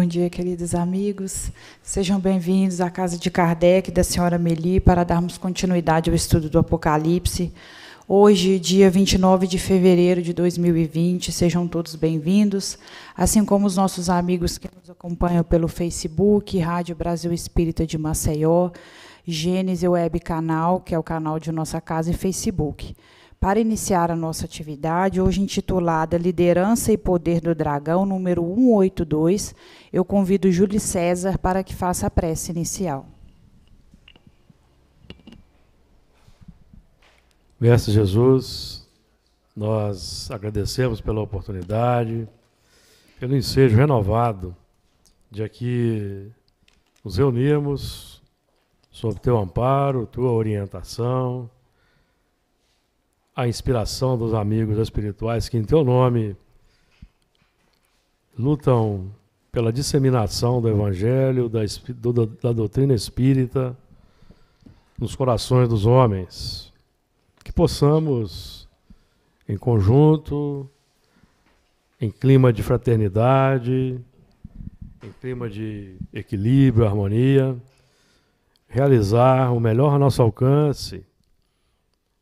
Bom dia, queridos amigos. Sejam bem-vindos à casa de Kardec da senhora Meli para darmos continuidade ao estudo do Apocalipse. Hoje, dia 29 de fevereiro de 2020, sejam todos bem-vindos, assim como os nossos amigos que nos acompanham pelo Facebook, Rádio Brasil Espírita de Maceió, Gênesis Web Canal, que é o canal de nossa casa, e Facebook para iniciar a nossa atividade, hoje intitulada Liderança e Poder do Dragão, número 182, eu convido Júlio César para que faça a prece inicial. Mestre Jesus, nós agradecemos pela oportunidade, pelo ensejo renovado de aqui nos reunirmos sob teu amparo, tua orientação a inspiração dos amigos espirituais que, em teu nome, lutam pela disseminação do Evangelho, da, do, da doutrina espírita nos corações dos homens. Que possamos, em conjunto, em clima de fraternidade, em clima de equilíbrio, harmonia, realizar o melhor ao nosso alcance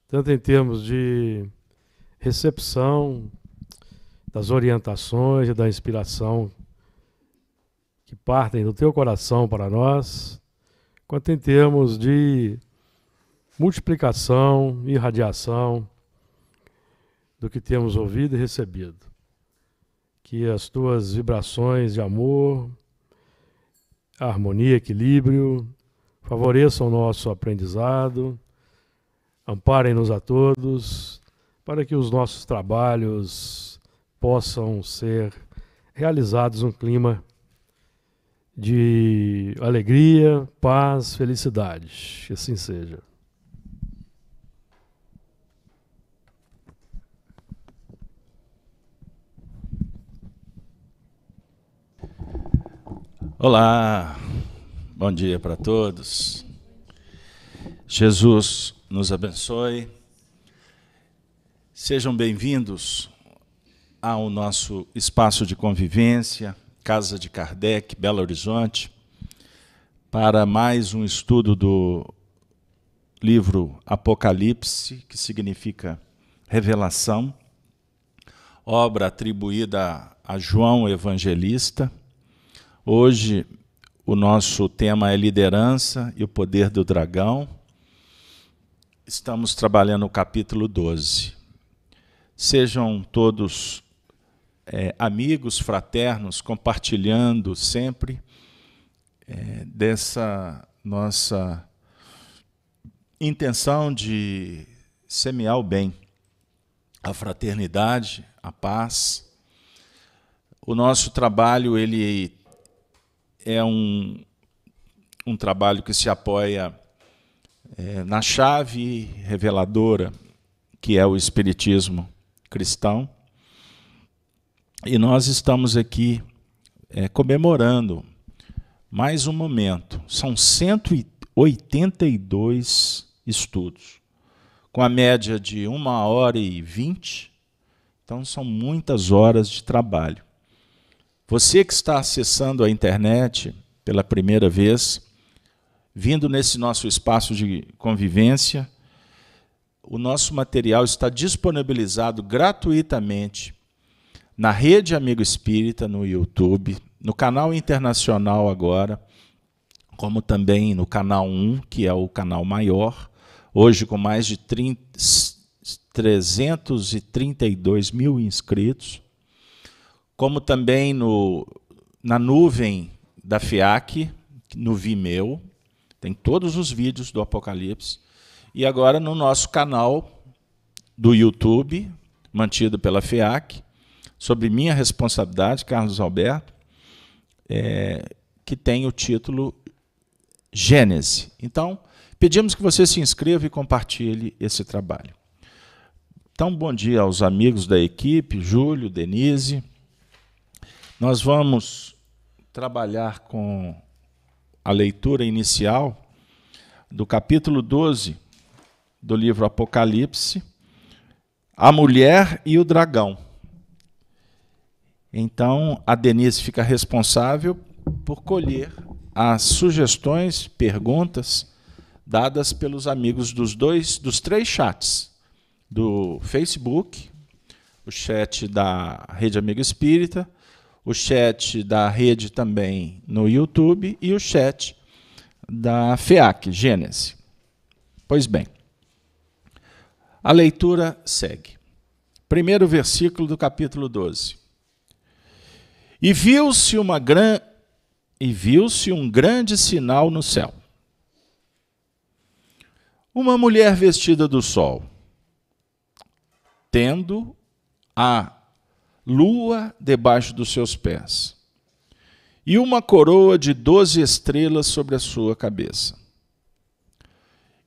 tanto em termos de recepção, das orientações e da inspiração que partem do teu coração para nós, quanto em termos de multiplicação e irradiação do que temos ouvido e recebido. Que as tuas vibrações de amor, harmonia, equilíbrio favoreçam o nosso aprendizado Amparem-nos a todos para que os nossos trabalhos possam ser realizados num clima de alegria, paz, felicidade. Que assim seja. Olá, bom dia para todos. Jesus nos abençoe. Sejam bem-vindos ao nosso espaço de convivência, Casa de Kardec, Belo Horizonte, para mais um estudo do livro Apocalipse, que significa revelação, obra atribuída a João Evangelista. Hoje o nosso tema é liderança e o poder do dragão. Estamos trabalhando o capítulo 12. Sejam todos é, amigos, fraternos, compartilhando sempre é, dessa nossa intenção de semear o bem, a fraternidade, a paz. O nosso trabalho ele é um, um trabalho que se apoia é, na chave reveladora que é o Espiritismo cristão, e nós estamos aqui é, comemorando mais um momento. São 182 estudos, com a média de uma hora e vinte. Então, são muitas horas de trabalho. Você que está acessando a internet pela primeira vez, vindo nesse nosso espaço de convivência. O nosso material está disponibilizado gratuitamente na Rede Amigo Espírita, no YouTube, no canal internacional agora, como também no canal 1, que é o canal maior, hoje com mais de 30, 332 mil inscritos, como também no, na nuvem da FIAC, no Vimeo, tem todos os vídeos do Apocalipse. E agora no nosso canal do YouTube, mantido pela FEAC, sobre minha responsabilidade, Carlos Alberto, é, que tem o título Gênese. Então, pedimos que você se inscreva e compartilhe esse trabalho. Então, bom dia aos amigos da equipe, Júlio, Denise. Nós vamos trabalhar com a leitura inicial do capítulo 12 do livro Apocalipse, A Mulher e o Dragão. Então, a Denise fica responsável por colher as sugestões, perguntas dadas pelos amigos dos dois, dos três chats, do Facebook, o chat da Rede Amigo Espírita, o chat da rede também no YouTube e o chat da FEAC, Gênese. Pois bem, a leitura segue. Primeiro versículo do capítulo 12. E viu-se uma gran... e viu-se um grande sinal no céu. Uma mulher vestida do sol, tendo a lua debaixo dos seus pés, e uma coroa de doze estrelas sobre a sua cabeça.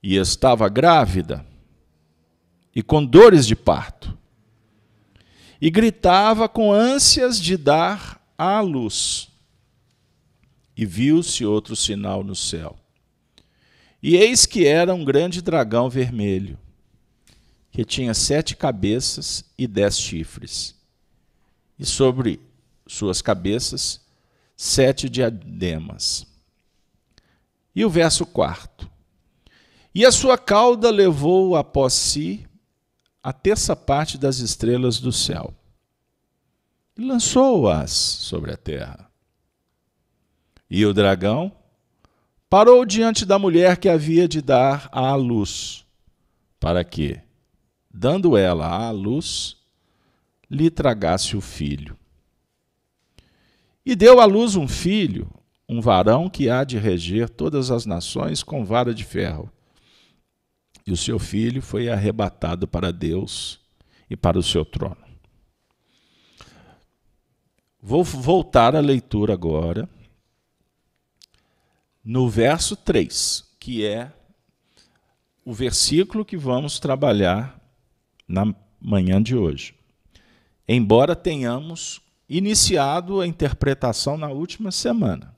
E estava grávida, e com dores de parto, e gritava com ânsias de dar à luz. E viu-se outro sinal no céu. E eis que era um grande dragão vermelho, que tinha sete cabeças e dez chifres e sobre suas cabeças sete diademas. E o verso quarto. E a sua cauda levou após si a terça parte das estrelas do céu e lançou-as sobre a terra. E o dragão parou diante da mulher que havia de dar à luz, para que, dando ela à luz, lhe tragasse o filho. E deu à luz um filho, um varão que há de reger todas as nações com vara de ferro. E o seu filho foi arrebatado para Deus e para o seu trono. Vou voltar à leitura agora, no verso 3, que é o versículo que vamos trabalhar na manhã de hoje embora tenhamos iniciado a interpretação na última semana.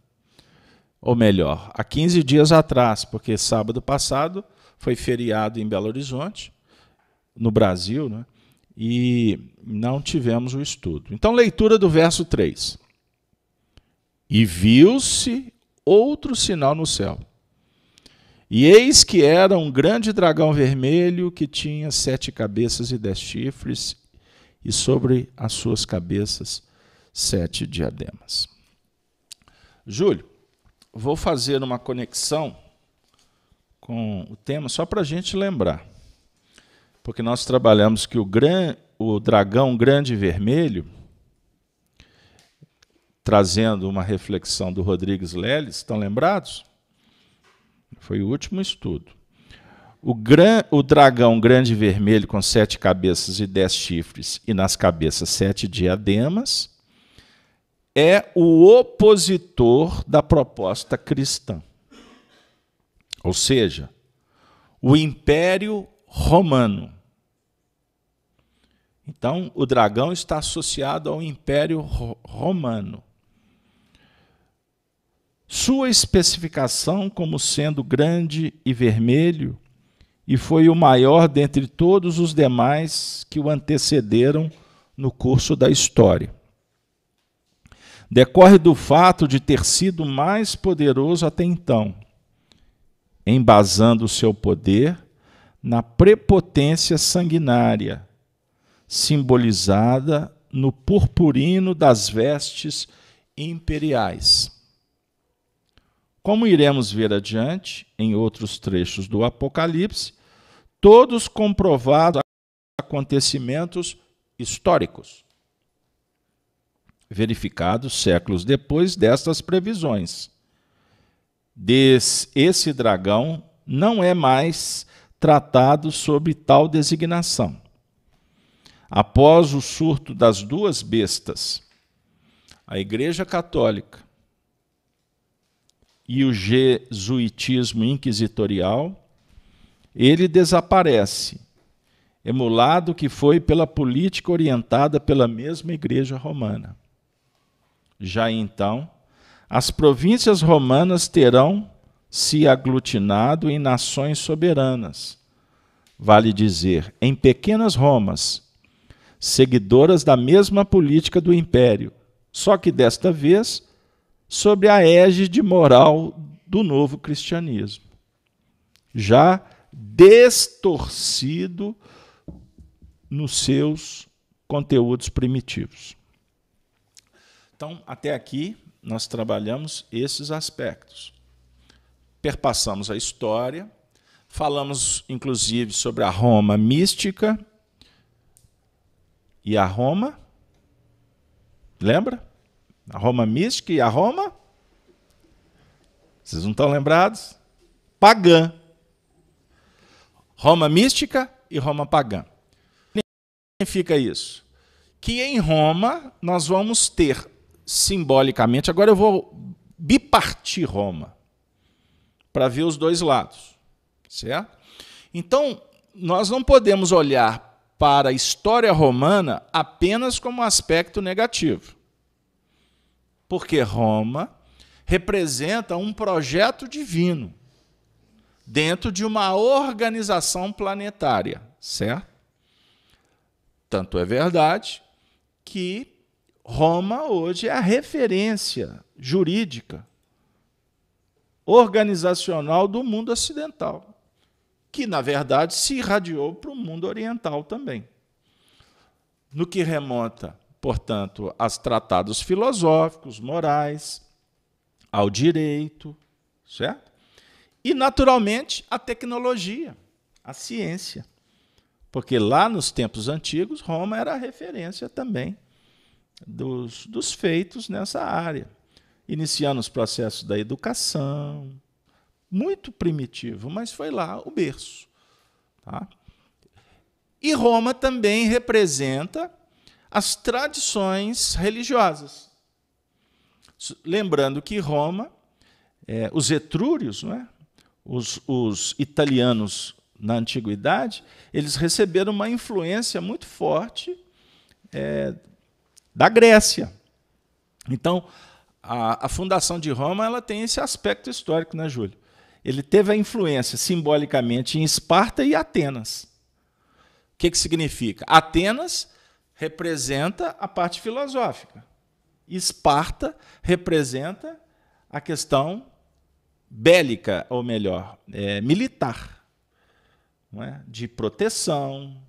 Ou melhor, há 15 dias atrás, porque sábado passado foi feriado em Belo Horizonte, no Brasil, né? e não tivemos o estudo. Então, leitura do verso 3. E viu-se outro sinal no céu. E eis que era um grande dragão vermelho que tinha sete cabeças e dez chifres, e sobre as suas cabeças sete diademas. Júlio, vou fazer uma conexão com o tema só para a gente lembrar, porque nós trabalhamos que o, gran, o dragão grande vermelho, trazendo uma reflexão do Rodrigues Leles, estão lembrados? Foi o último estudo. O, gran, o dragão grande vermelho com sete cabeças e dez chifres, e nas cabeças sete diademas, é o opositor da proposta cristã. Ou seja, o Império Romano. Então, o dragão está associado ao Império Romano. Sua especificação como sendo grande e vermelho e foi o maior dentre todos os demais que o antecederam no curso da história. Decorre do fato de ter sido mais poderoso até então, embasando seu poder na prepotência sanguinária, simbolizada no purpurino das vestes imperiais. Como iremos ver adiante, em outros trechos do Apocalipse, todos comprovados acontecimentos históricos, verificados séculos depois destas previsões. Des, esse dragão não é mais tratado sob tal designação. Após o surto das duas bestas, a Igreja Católica e o jesuitismo inquisitorial, ele desaparece, emulado que foi pela política orientada pela mesma Igreja Romana. Já então, as províncias romanas terão se aglutinado em nações soberanas, vale dizer, em pequenas Romas, seguidoras da mesma política do império, só que desta vez sobre a égide moral do novo cristianismo, já distorcido nos seus conteúdos primitivos. Então, até aqui, nós trabalhamos esses aspectos. Perpassamos a história, falamos inclusive sobre a Roma mística e a Roma. Lembra? A Roma mística e a Roma. Vocês não estão lembrados? Pagã. Roma mística e Roma pagã. O que significa isso? Que em Roma nós vamos ter simbolicamente, agora eu vou bipartir Roma para ver os dois lados, certo? Então, nós não podemos olhar para a história romana apenas como aspecto negativo porque Roma representa um projeto divino dentro de uma organização planetária, certo? Tanto é verdade que Roma hoje é a referência jurídica organizacional do mundo ocidental, que na verdade se irradiou para o mundo oriental também. No que remonta portanto, aos tratados filosóficos, morais, ao direito, certo? E, naturalmente, a tecnologia, a ciência. Porque lá nos tempos antigos, Roma era a referência também dos, dos feitos nessa área. Iniciando os processos da educação, muito primitivo, mas foi lá o berço. Tá? E Roma também representa as tradições religiosas. Lembrando que Roma, é, os etrúrios, não é? os, os italianos na antiguidade, eles receberam uma influência muito forte é, da Grécia. Então, a, a, fundação de Roma ela tem esse aspecto histórico, né, Júlio? Ele teve a influência simbolicamente em Esparta e Atenas. O que, que significa? Atenas representa a parte filosófica. Esparta representa a questão bélica, ou melhor, é, militar, é? de proteção,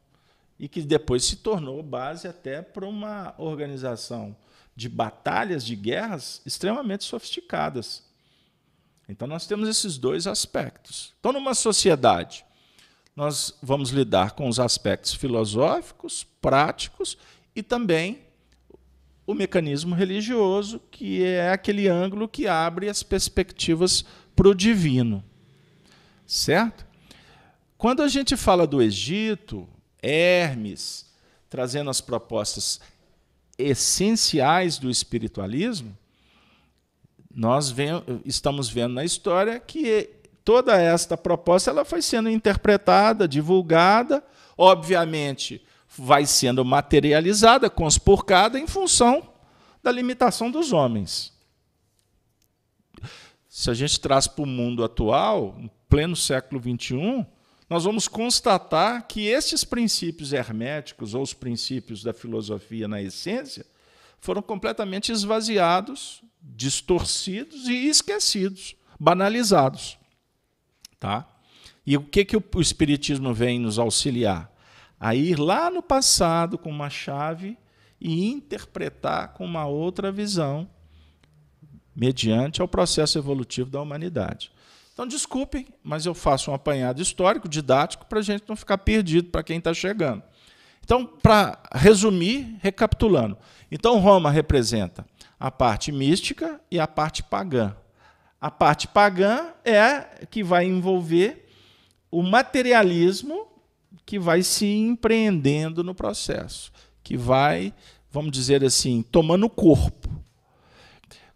e que depois se tornou base até para uma organização de batalhas, de guerras extremamente sofisticadas. Então, nós temos esses dois aspectos. Então, numa sociedade nós vamos lidar com os aspectos filosóficos, práticos e também o mecanismo religioso, que é aquele ângulo que abre as perspectivas para o divino. Certo? Quando a gente fala do Egito, Hermes trazendo as propostas essenciais do espiritualismo, nós vem, estamos vendo na história que toda esta proposta ela foi sendo interpretada, divulgada, obviamente vai sendo materializada, conspurcada em função da limitação dos homens. Se a gente traz para o mundo atual, no pleno século XXI, nós vamos constatar que estes princípios herméticos, ou os princípios da filosofia na essência, foram completamente esvaziados, distorcidos e esquecidos, banalizados. Tá? E o que, que o Espiritismo vem nos auxiliar? A ir lá no passado com uma chave e interpretar com uma outra visão mediante ao processo evolutivo da humanidade. Então, desculpem, mas eu faço um apanhado histórico, didático, para a gente não ficar perdido, para quem está chegando. Então, para resumir, recapitulando. Então, Roma representa a parte mística e a parte pagã. A parte pagã é que vai envolver o materialismo que vai se empreendendo no processo, que vai, vamos dizer assim, tomando corpo.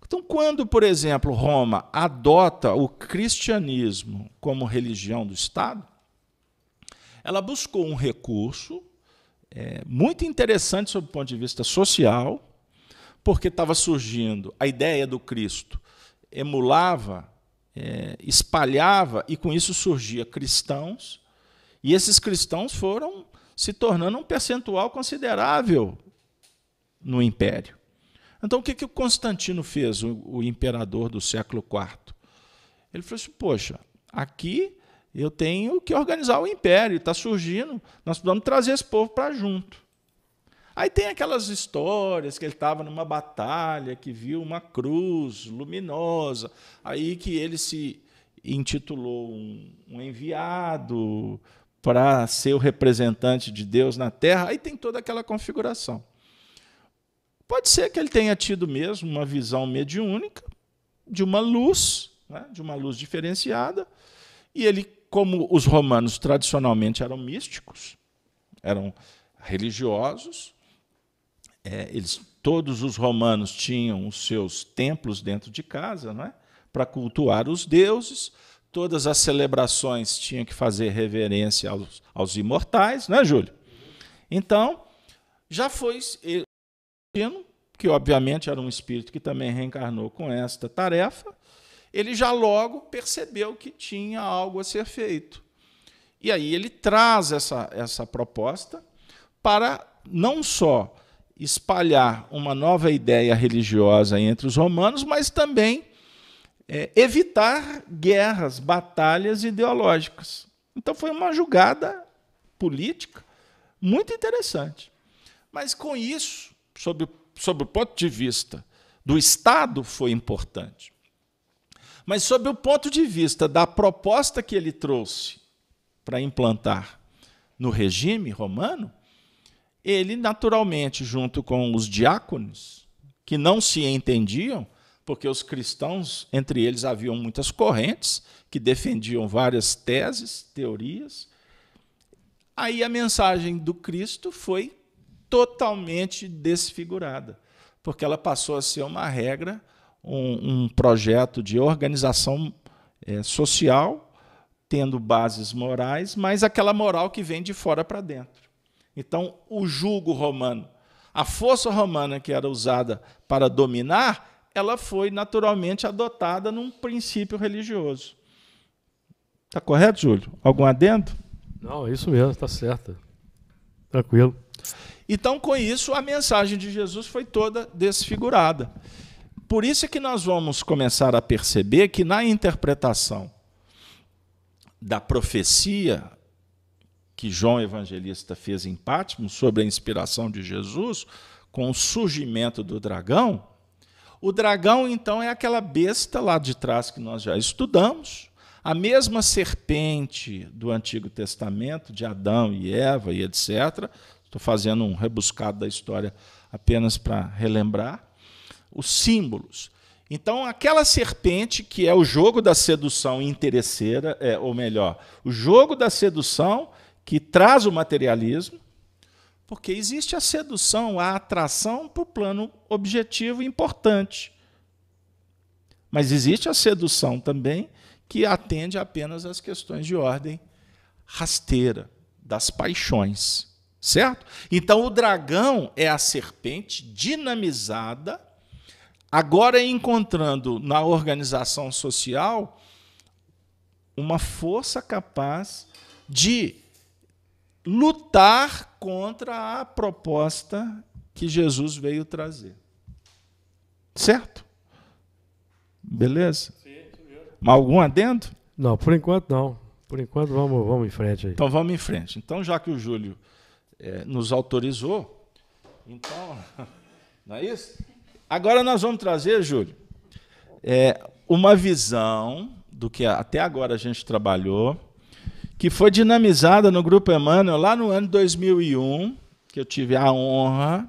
Então, quando, por exemplo, Roma adota o cristianismo como religião do Estado, ela buscou um recurso é, muito interessante sob o ponto de vista social, porque estava surgindo a ideia do Cristo emulava, é, espalhava, e com isso surgia cristãos, e esses cristãos foram se tornando um percentual considerável no império. Então, o que, que o Constantino fez, o, o imperador do século IV? Ele falou assim: poxa, aqui eu tenho que organizar o império, está surgindo, nós vamos trazer esse povo para junto. Aí tem aquelas histórias que ele estava numa batalha, que viu uma cruz luminosa, aí que ele se intitulou um, um enviado para ser o representante de Deus na terra, aí tem toda aquela configuração. Pode ser que ele tenha tido mesmo uma visão mediúnica de uma luz, né, de uma luz diferenciada, e ele, como os romanos tradicionalmente eram místicos, eram religiosos, é, eles, todos os romanos tinham os seus templos dentro de casa, não é? Para cultuar os deuses. Todas as celebrações tinham que fazer reverência aos, aos imortais, não é, Júlio? Então, já foi que obviamente era um espírito que também reencarnou com esta tarefa, ele já logo percebeu que tinha algo a ser feito. E aí ele traz essa, essa proposta para não só espalhar uma nova ideia religiosa entre os romanos, mas também é, evitar guerras, batalhas ideológicas. Então foi uma jogada política muito interessante. Mas com isso, sob, sob o ponto de vista do Estado, foi importante. Mas sob o ponto de vista da proposta que ele trouxe para implantar no regime romano, ele naturalmente, junto com os diáconos, que não se entendiam, porque os cristãos, entre eles haviam muitas correntes que defendiam várias teses, teorias. Aí a mensagem do Cristo foi totalmente desfigurada, porque ela passou a ser uma regra, um, um projeto de organização é, social, tendo bases morais, mas aquela moral que vem de fora para dentro. Então, o jugo romano, a força romana que era usada para dominar, ela foi naturalmente adotada num princípio religioso. Está correto, Júlio? Algum adendo? Não, é isso mesmo, está certo. Tranquilo. Então, com isso, a mensagem de Jesus foi toda desfigurada. Por isso é que nós vamos começar a perceber que na interpretação da profecia que João Evangelista fez em Patmos sobre a inspiração de Jesus, com o surgimento do dragão, o dragão então é aquela besta lá de trás que nós já estudamos, a mesma serpente do Antigo Testamento, de Adão e Eva e etc. Estou fazendo um rebuscado da história apenas para relembrar os símbolos. Então, aquela serpente que é o jogo da sedução interesseira, é, ou melhor, o jogo da sedução que traz o materialismo, porque existe a sedução, a atração para o plano objetivo importante. Mas existe a sedução também que atende apenas às questões de ordem rasteira, das paixões. Certo? Então o dragão é a serpente dinamizada, agora encontrando na organização social uma força capaz de lutar contra a proposta que Jesus veio trazer. Certo? Beleza? Sim, Algum adendo? Não, por enquanto não. Por enquanto vamos, vamos em frente aí. Então vamos em frente. Então, já que o Júlio é, nos autorizou, então. Não é isso? Agora nós vamos trazer, Júlio, é, uma visão do que até agora a gente trabalhou que foi dinamizada no Grupo Emmanuel lá no ano 2001, que eu tive a honra,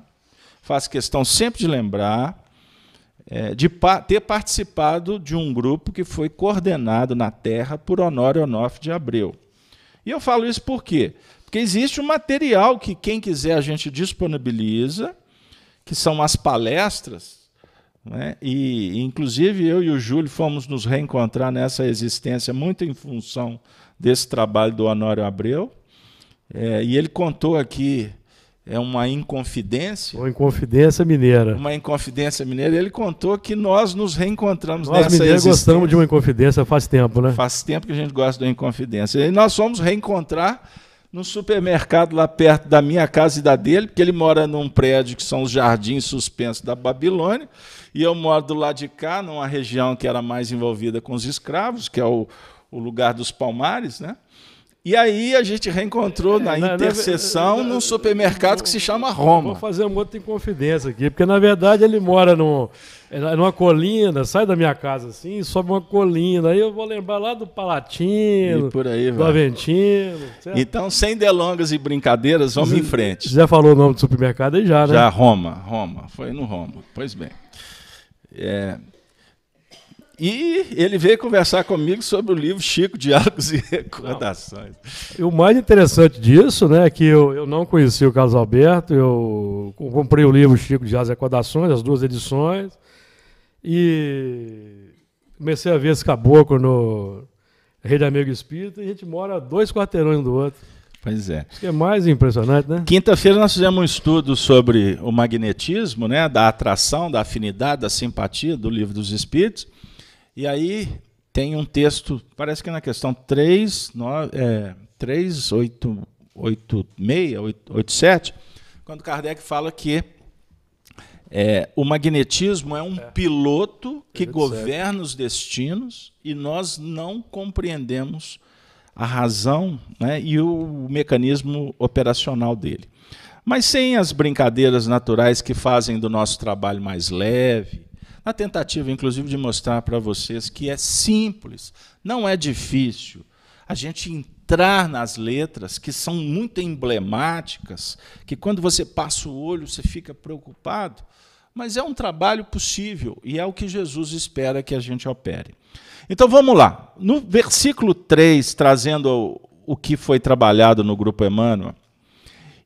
faço questão sempre de lembrar, é, de ter participado de um grupo que foi coordenado na Terra por Honório Onofre de Abreu. E eu falo isso por quê? Porque existe um material que quem quiser a gente disponibiliza, que são as palestras, né? e inclusive eu e o Júlio fomos nos reencontrar nessa existência muito em função desse trabalho do Honório Abreu. É, e ele contou aqui é uma inconfidência. Uma inconfidência mineira. Uma inconfidência mineira. Ele contou que nós nos reencontramos nós, nessa mineiros, Nós gostamos de uma inconfidência faz tempo, né? Faz tempo que a gente gosta de uma inconfidência. E nós fomos reencontrar no supermercado lá perto da minha casa e da dele, porque ele mora num prédio que são os jardins suspensos da Babilônia, e eu moro do lado de cá, numa região que era mais envolvida com os escravos, que é o, o lugar dos palmares, né? E aí a gente reencontrou é, na, interseção num supermercado que se chama Roma. Vou fazer um monte de confidência aqui, porque na verdade ele mora no, é numa colina, sai da minha casa assim, sobe uma colina, aí eu vou lembrar lá do Palatino, aí, do Aventino. Certo? Então, sem delongas e brincadeiras, vamos em frente. Já falou o nome do supermercado aí já, né? Já, Roma, Roma, foi no Roma, pois bem. É, e ele veio conversar comigo sobre o livro Chico, Diálogos e Recordações. E o mais interessante disso, né, é que eu, eu não conheci o Carlos Alberto, eu comprei o livro Chico, Diálogos e Recordações, as duas edições, e comecei a ver esse caboclo no Rede Amigo Espírita, e a gente mora dois quarteirões do outro. Pois é. Isso que é mais impressionante, né? Quinta-feira nós fizemos um estudo sobre o magnetismo, né, da atração, da afinidade, da simpatia do livro dos Espíritos. E aí tem um texto, parece que na questão 3, 9, é, 3 8, 8, 6, 8, 8, 7, quando Kardec fala que é, o magnetismo é um é. piloto que governa os destinos e nós não compreendemos a razão né, e o mecanismo operacional dele. Mas sem as brincadeiras naturais que fazem do nosso trabalho mais leve, na tentativa, inclusive, de mostrar para vocês que é simples, não é difícil a gente entrar nas letras que são muito emblemáticas, que quando você passa o olho você fica preocupado, mas é um trabalho possível e é o que Jesus espera que a gente opere. Então vamos lá. No versículo 3, trazendo o que foi trabalhado no grupo Emmanuel,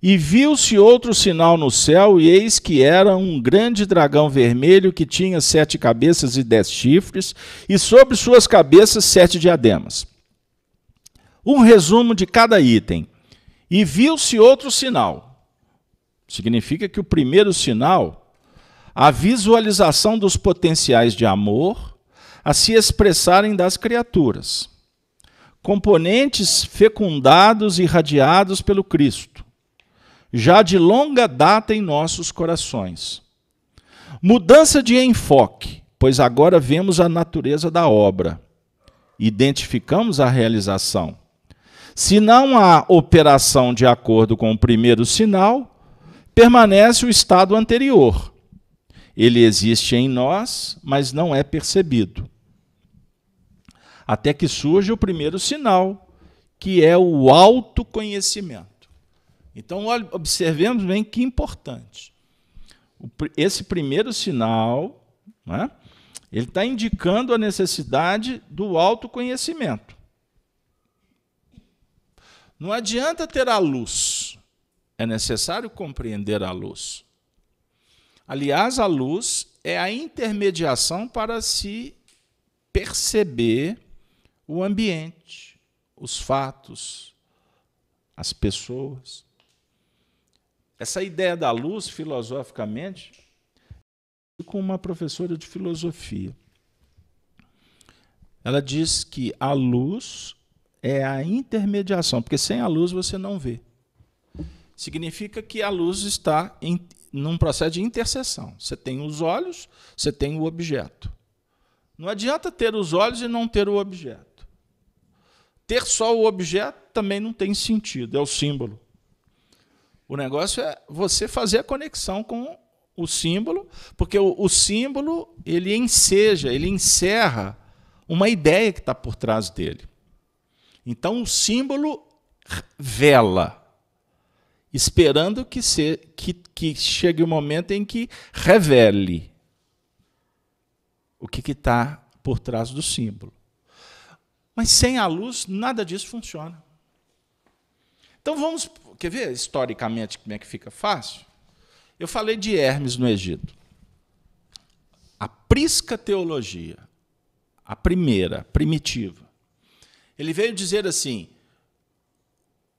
e viu-se outro sinal no céu, e eis que era um grande dragão vermelho que tinha sete cabeças e dez chifres, e sobre suas cabeças sete diademas. Um resumo de cada item. E viu-se outro sinal. Significa que o primeiro sinal, a visualização dos potenciais de amor a se expressarem das criaturas, componentes fecundados e irradiados pelo Cristo já de longa data em nossos corações. Mudança de enfoque, pois agora vemos a natureza da obra, identificamos a realização. Se não há operação de acordo com o primeiro sinal, permanece o estado anterior. Ele existe em nós, mas não é percebido. Até que surge o primeiro sinal, que é o autoconhecimento. Então, olha, observemos bem que importante. Esse primeiro sinal, né, ele está indicando a necessidade do autoconhecimento. Não adianta ter a luz, é necessário compreender a luz. Aliás, a luz é a intermediação para se perceber o ambiente, os fatos, as pessoas. Essa ideia da luz, filosoficamente, com uma professora de filosofia. Ela diz que a luz é a intermediação, porque sem a luz você não vê. Significa que a luz está em, num processo de interseção. Você tem os olhos, você tem o objeto. Não adianta ter os olhos e não ter o objeto. Ter só o objeto também não tem sentido, é o símbolo. O negócio é você fazer a conexão com o símbolo, porque o, o símbolo ele enseja, ele encerra uma ideia que está por trás dele. Então o símbolo vela, esperando que, se, que, que chegue o um momento em que revele o que está por trás do símbolo. Mas sem a luz, nada disso funciona. Então vamos Quer ver historicamente como é que fica fácil? Eu falei de Hermes no Egito. A prisca teologia, a primeira, primitiva, ele veio dizer assim: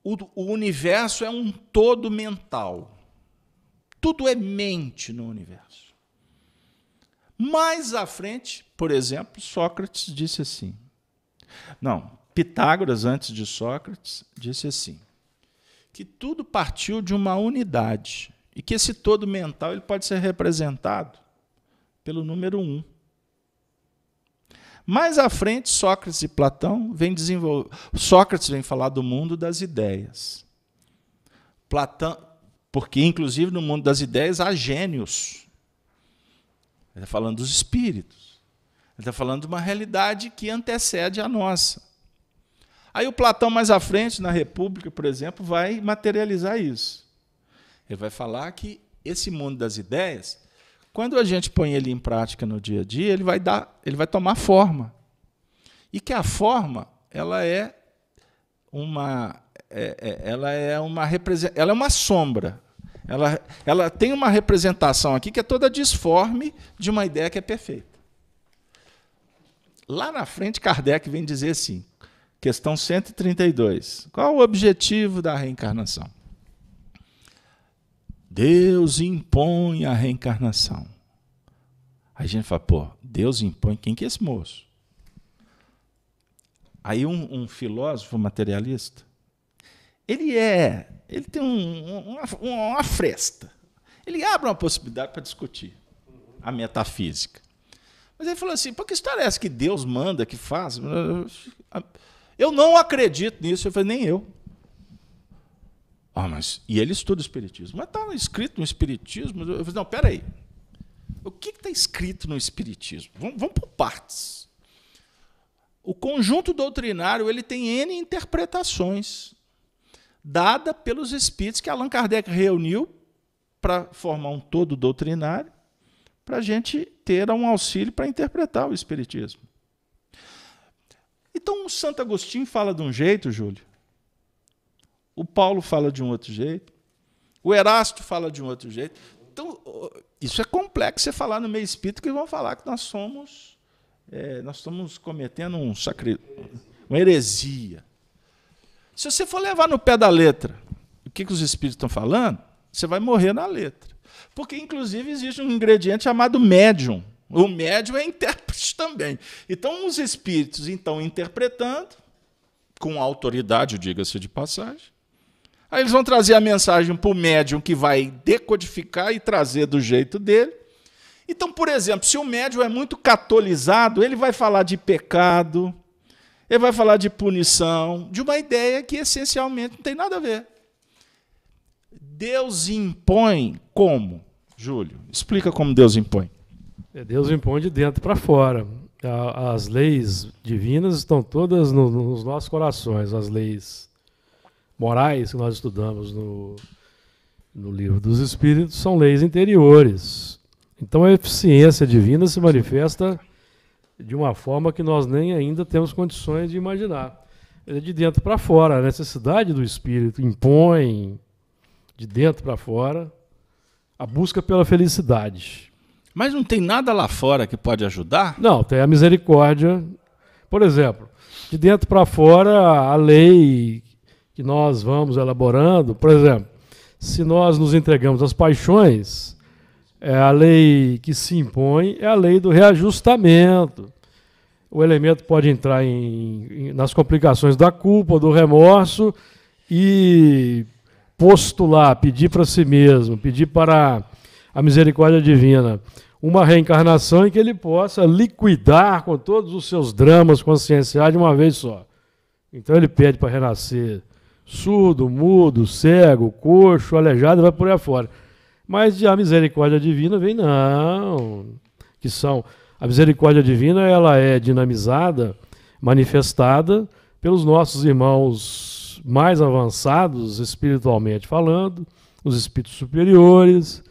o, o universo é um todo mental. Tudo é mente no universo. Mais à frente, por exemplo, Sócrates disse assim. Não, Pitágoras, antes de Sócrates, disse assim: que tudo partiu de uma unidade e que esse todo mental ele pode ser representado pelo número um. Mais à frente, Sócrates e Platão vêm desenvolver. Sócrates vem falar do mundo das ideias. Platão, porque inclusive no mundo das ideias há gênios. Ele está falando dos espíritos. Ele está falando de uma realidade que antecede a nossa. Aí o Platão, mais à frente, na República, por exemplo, vai materializar isso. Ele vai falar que esse mundo das ideias, quando a gente põe ele em prática no dia a dia, ele vai, dar, ele vai tomar forma. E que a forma ela é uma, é, é, ela é uma, ela é uma sombra. Ela, ela tem uma representação aqui que é toda disforme de uma ideia que é perfeita. Lá na frente, Kardec vem dizer assim: Questão 132. Qual o objetivo da reencarnação? Deus impõe a reencarnação. Aí a gente fala, pô, Deus impõe quem que é esse moço? Aí um, um filósofo materialista, ele é, ele tem um, uma, uma fresta. Ele abre uma possibilidade para discutir a metafísica. Mas ele falou assim, por que história é essa que Deus manda, que faz? Eu não acredito nisso. Eu falei, nem eu. Ah, mas. E ele estuda espiritismo. Mas está escrito no espiritismo. Eu falei, não, peraí. O que está escrito no espiritismo? Vamos, vamos por partes. O conjunto doutrinário ele tem N interpretações dada pelos espíritos que Allan Kardec reuniu para formar um todo doutrinário, para a gente ter um auxílio para interpretar o espiritismo. Então, o Santo Agostinho fala de um jeito, Júlio. O Paulo fala de um outro jeito. O Erasto fala de um outro jeito. Então, isso é complexo você falar no meio espírito que vão falar que nós somos. É, nós estamos cometendo um sacri... uma heresia. Se você for levar no pé da letra o que, que os espíritos estão falando, você vai morrer na letra. Porque, inclusive, existe um ingrediente chamado médium o médium é intérprete também. Então, os espíritos então interpretando, com autoridade, diga-se de passagem. Aí eles vão trazer a mensagem para o médium que vai decodificar e trazer do jeito dele. Então, por exemplo, se o médium é muito catolizado, ele vai falar de pecado, ele vai falar de punição, de uma ideia que essencialmente não tem nada a ver. Deus impõe como? Júlio, explica como Deus impõe. É, Deus impõe de dentro para fora. As leis divinas estão todas nos nossos corações, as leis morais que nós estudamos no, no livro dos Espíritos são leis interiores. Então a eficiência divina se manifesta de uma forma que nós nem ainda temos condições de imaginar. É de dentro para fora, a necessidade do espírito impõe de dentro para fora a busca pela felicidade. Mas não tem nada lá fora que pode ajudar? Não, tem a misericórdia. Por exemplo, de dentro para fora, a lei que nós vamos elaborando, por exemplo, se nós nos entregamos às paixões, é a lei que se impõe é a lei do reajustamento. O elemento pode entrar em, em, nas complicações da culpa, do remorso e postular, pedir para si mesmo, pedir para a misericórdia divina, uma reencarnação em que ele possa liquidar com todos os seus dramas conscienciais de uma vez só. Então ele pede para renascer surdo, mudo, cego, coxo, aleijado, vai por aí afora. Mas a misericórdia divina vem, não, que são. A misericórdia divina ela é dinamizada, manifestada pelos nossos irmãos mais avançados espiritualmente falando, os espíritos superiores,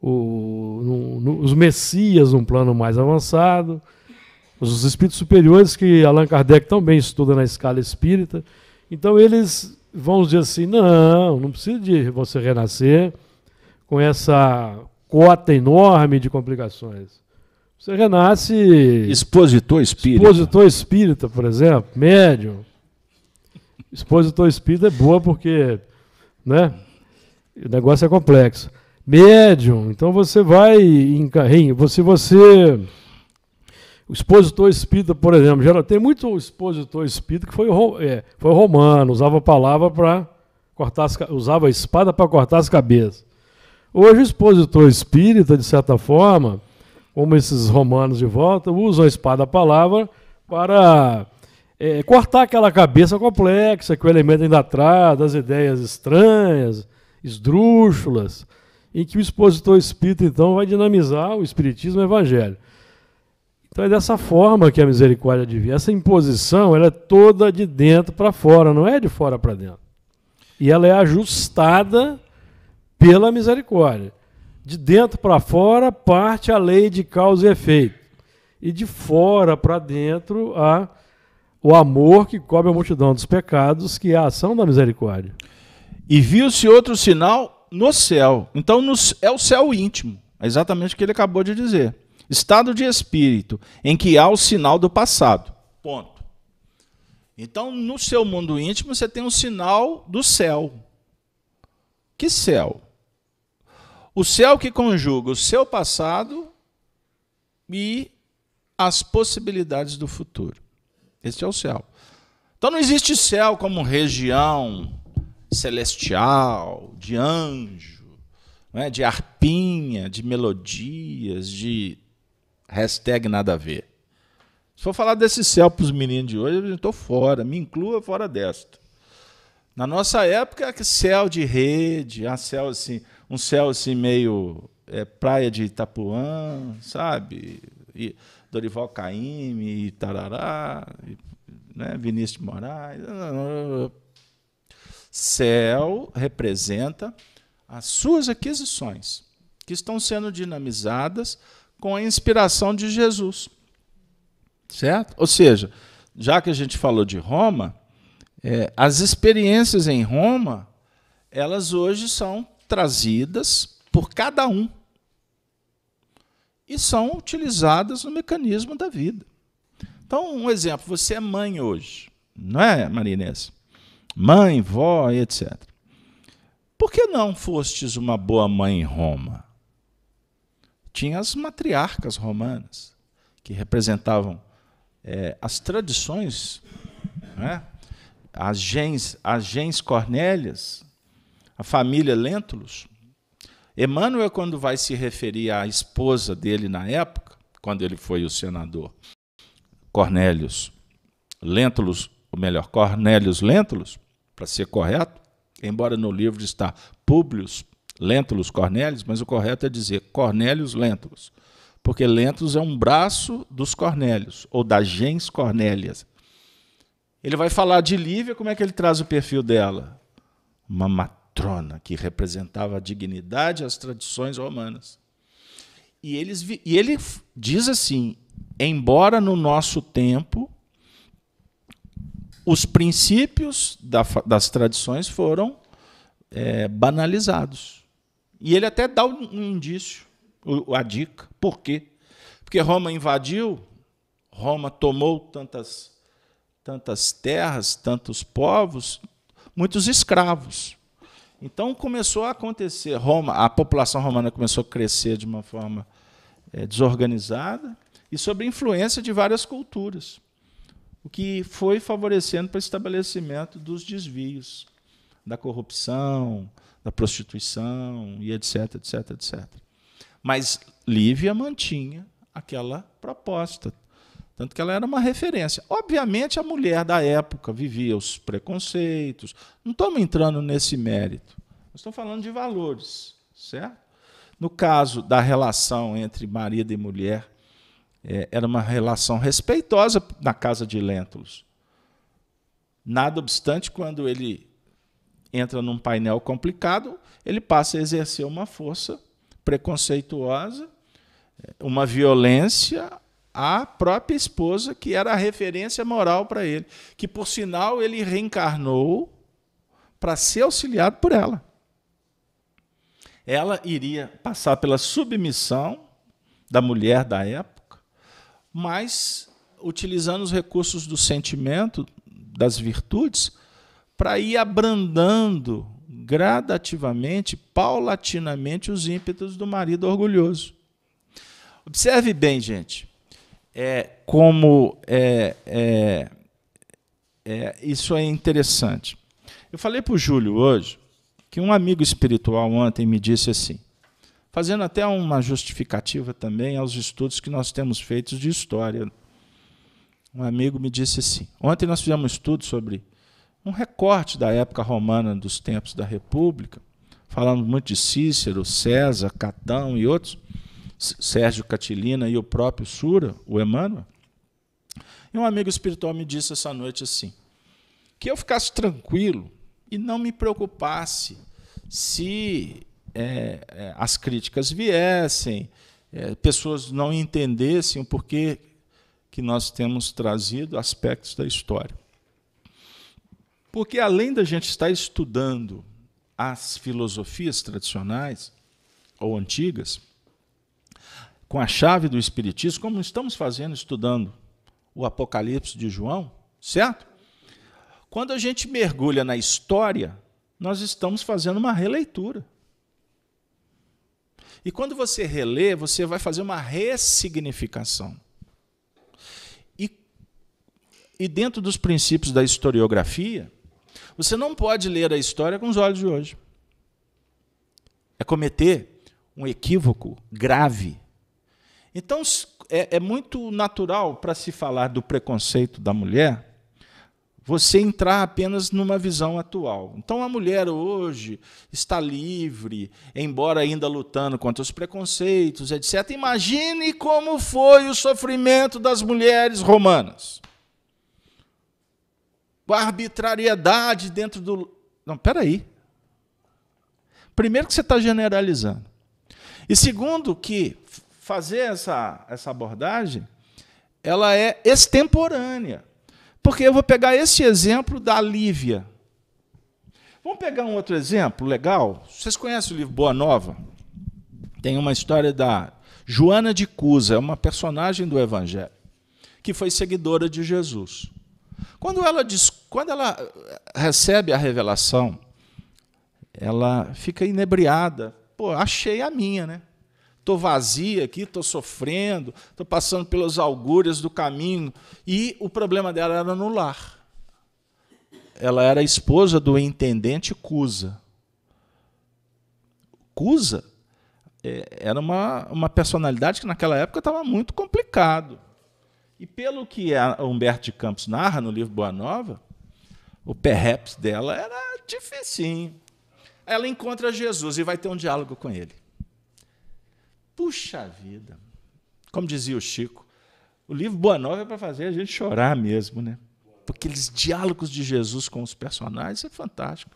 o, no, no, os messias num plano mais avançado, os espíritos superiores que Allan Kardec também estuda na escala espírita. Então eles vão dizer assim: não, não precisa de você renascer com essa cota enorme de complicações. Você renasce. Expositor espírita. Expositor espírita, por exemplo, médium. Expositor espírita é boa porque né, o negócio é complexo médium. Então você vai em carrinho. Se você. O expositor espírita, por exemplo, já tem muito expositor espírita que foi, é, foi romano, usava a palavra para cortar as, usava a espada para cortar as cabeças. Hoje o expositor espírita, de certa forma, como esses romanos de volta, usam a espada a palavra para é, cortar aquela cabeça complexa que é o elemento ainda traz, das ideias estranhas, esdrúxulas em que o expositor espírita, então, vai dinamizar o espiritismo evangélico. Então é dessa forma que a misericórdia divina. Essa imposição ela é toda de dentro para fora, não é de fora para dentro. E ela é ajustada pela misericórdia. De dentro para fora parte a lei de causa e efeito. E de fora para dentro a o amor que cobre a multidão dos pecados, que é a ação da misericórdia. E viu-se outro sinal no céu. Então no, é o céu íntimo, é exatamente o que ele acabou de dizer. Estado de espírito em que há o sinal do passado. Ponto. Então, no seu mundo íntimo, você tem um sinal do céu. Que céu? O céu que conjuga o seu passado e as possibilidades do futuro. Este é o céu. Então não existe céu como região, celestial, de anjo, né? de arpinha, de melodias, de hashtag nada a ver. Se for falar desse céu para os meninos de hoje, eu estou fora, me inclua fora desta. Na nossa época, céu de rede, um ah, céu assim, um céu assim meio é, praia de Itapuã, sabe? E Dorival Caymmi, e Tarará, e, né? Vinícius de Moraes. Céu representa as suas aquisições, que estão sendo dinamizadas com a inspiração de Jesus. Certo? Ou seja, já que a gente falou de Roma, é, as experiências em Roma, elas hoje são trazidas por cada um e são utilizadas no mecanismo da vida. Então, um exemplo: você é mãe hoje, não é, Marinês? mãe, vó, etc. Por que não fostes uma boa mãe em Roma? Tinha as matriarcas romanas, que representavam é, as tradições, né? as, gens, as gens Cornélias, a família Lentulus. Emmanuel, quando vai se referir à esposa dele na época, quando ele foi o senador, Cornélios Lentulus ou melhor, Cornélios Lentulus, para ser correto, embora no livro está Públio Lentulus Cornélios, mas o correto é dizer Cornélios Lentulus, porque Lentulus é um braço dos Cornélios, ou das gens Cornélias. Ele vai falar de Lívia, como é que ele traz o perfil dela? Uma matrona que representava a dignidade e as tradições romanas. E, eles, e ele diz assim: embora no nosso tempo os princípios da, das tradições foram é, banalizados. E ele até dá um, um indício, a dica. Por quê? Porque Roma invadiu, Roma tomou tantas, tantas terras, tantos povos, muitos escravos. Então começou a acontecer, Roma, a população romana começou a crescer de uma forma é, desorganizada e sob influência de várias culturas o que foi favorecendo para o estabelecimento dos desvios, da corrupção, da prostituição e etc, etc, etc. Mas Lívia mantinha aquela proposta, tanto que ela era uma referência. Obviamente a mulher da época vivia os preconceitos. Não estamos entrando nesse mérito. Estou falando de valores, certo? No caso da relação entre marido e mulher, é, era uma relação respeitosa na casa de Lentulus. Nada obstante, quando ele entra num painel complicado, ele passa a exercer uma força preconceituosa, é, uma violência à própria esposa, que era a referência moral para ele, que por sinal ele reencarnou para ser auxiliado por ela. Ela iria passar pela submissão da mulher da época mas utilizando os recursos do sentimento, das virtudes, para ir abrandando gradativamente, paulatinamente, os ímpetos do marido orgulhoso. Observe bem, gente, é, como é, é, é isso é interessante. Eu falei para o Júlio hoje que um amigo espiritual ontem me disse assim: fazendo até uma justificativa também aos estudos que nós temos feitos de história. Um amigo me disse assim: ontem nós fizemos um estudo sobre um recorte da época romana dos tempos da República, falando muito de Cícero, César, Catão e outros, Sérgio Catilina e o próprio Sura, o Emmanuel. E um amigo espiritual me disse essa noite assim: que eu ficasse tranquilo e não me preocupasse se é, é, as críticas viessem, é, pessoas não entendessem o porquê que nós temos trazido aspectos da história. Porque além da gente estar estudando as filosofias tradicionais ou antigas, com a chave do Espiritismo, como estamos fazendo estudando o Apocalipse de João, certo? Quando a gente mergulha na história, nós estamos fazendo uma releitura. E quando você relê, você vai fazer uma ressignificação. E, e dentro dos princípios da historiografia, você não pode ler a história com os olhos de hoje. É cometer um equívoco grave. Então, é, é muito natural para se falar do preconceito da mulher você entrar apenas numa visão atual. Então a mulher hoje está livre, embora ainda lutando contra os preconceitos, etc. Imagine como foi o sofrimento das mulheres romanas. A arbitrariedade dentro do. Não, peraí. Primeiro que você está generalizando. E segundo que fazer essa, essa abordagem ela é extemporânea. Porque eu vou pegar esse exemplo da Lívia. Vamos pegar um outro exemplo legal? Vocês conhecem o livro Boa Nova? Tem uma história da Joana de Cusa, é uma personagem do Evangelho, que foi seguidora de Jesus. Quando ela, diz, quando ela eh, recebe a revelação, ela fica inebriada. Pô, achei a minha, né? Estou vazia aqui, estou sofrendo, estou passando pelas algúrias do caminho. E o problema dela era no lar. Ela era esposa do intendente Cusa. Cusa é, era uma, uma personalidade que naquela época estava muito complicado. E pelo que Humberto de Campos narra no livro Boa Nova, o perreps dela era dificinho. Ela encontra Jesus e vai ter um diálogo com ele. Puxa vida! Como dizia o Chico, o livro Boa Nova é para fazer a gente chorar mesmo, né? Porque aqueles diálogos de Jesus com os personagens é fantástico.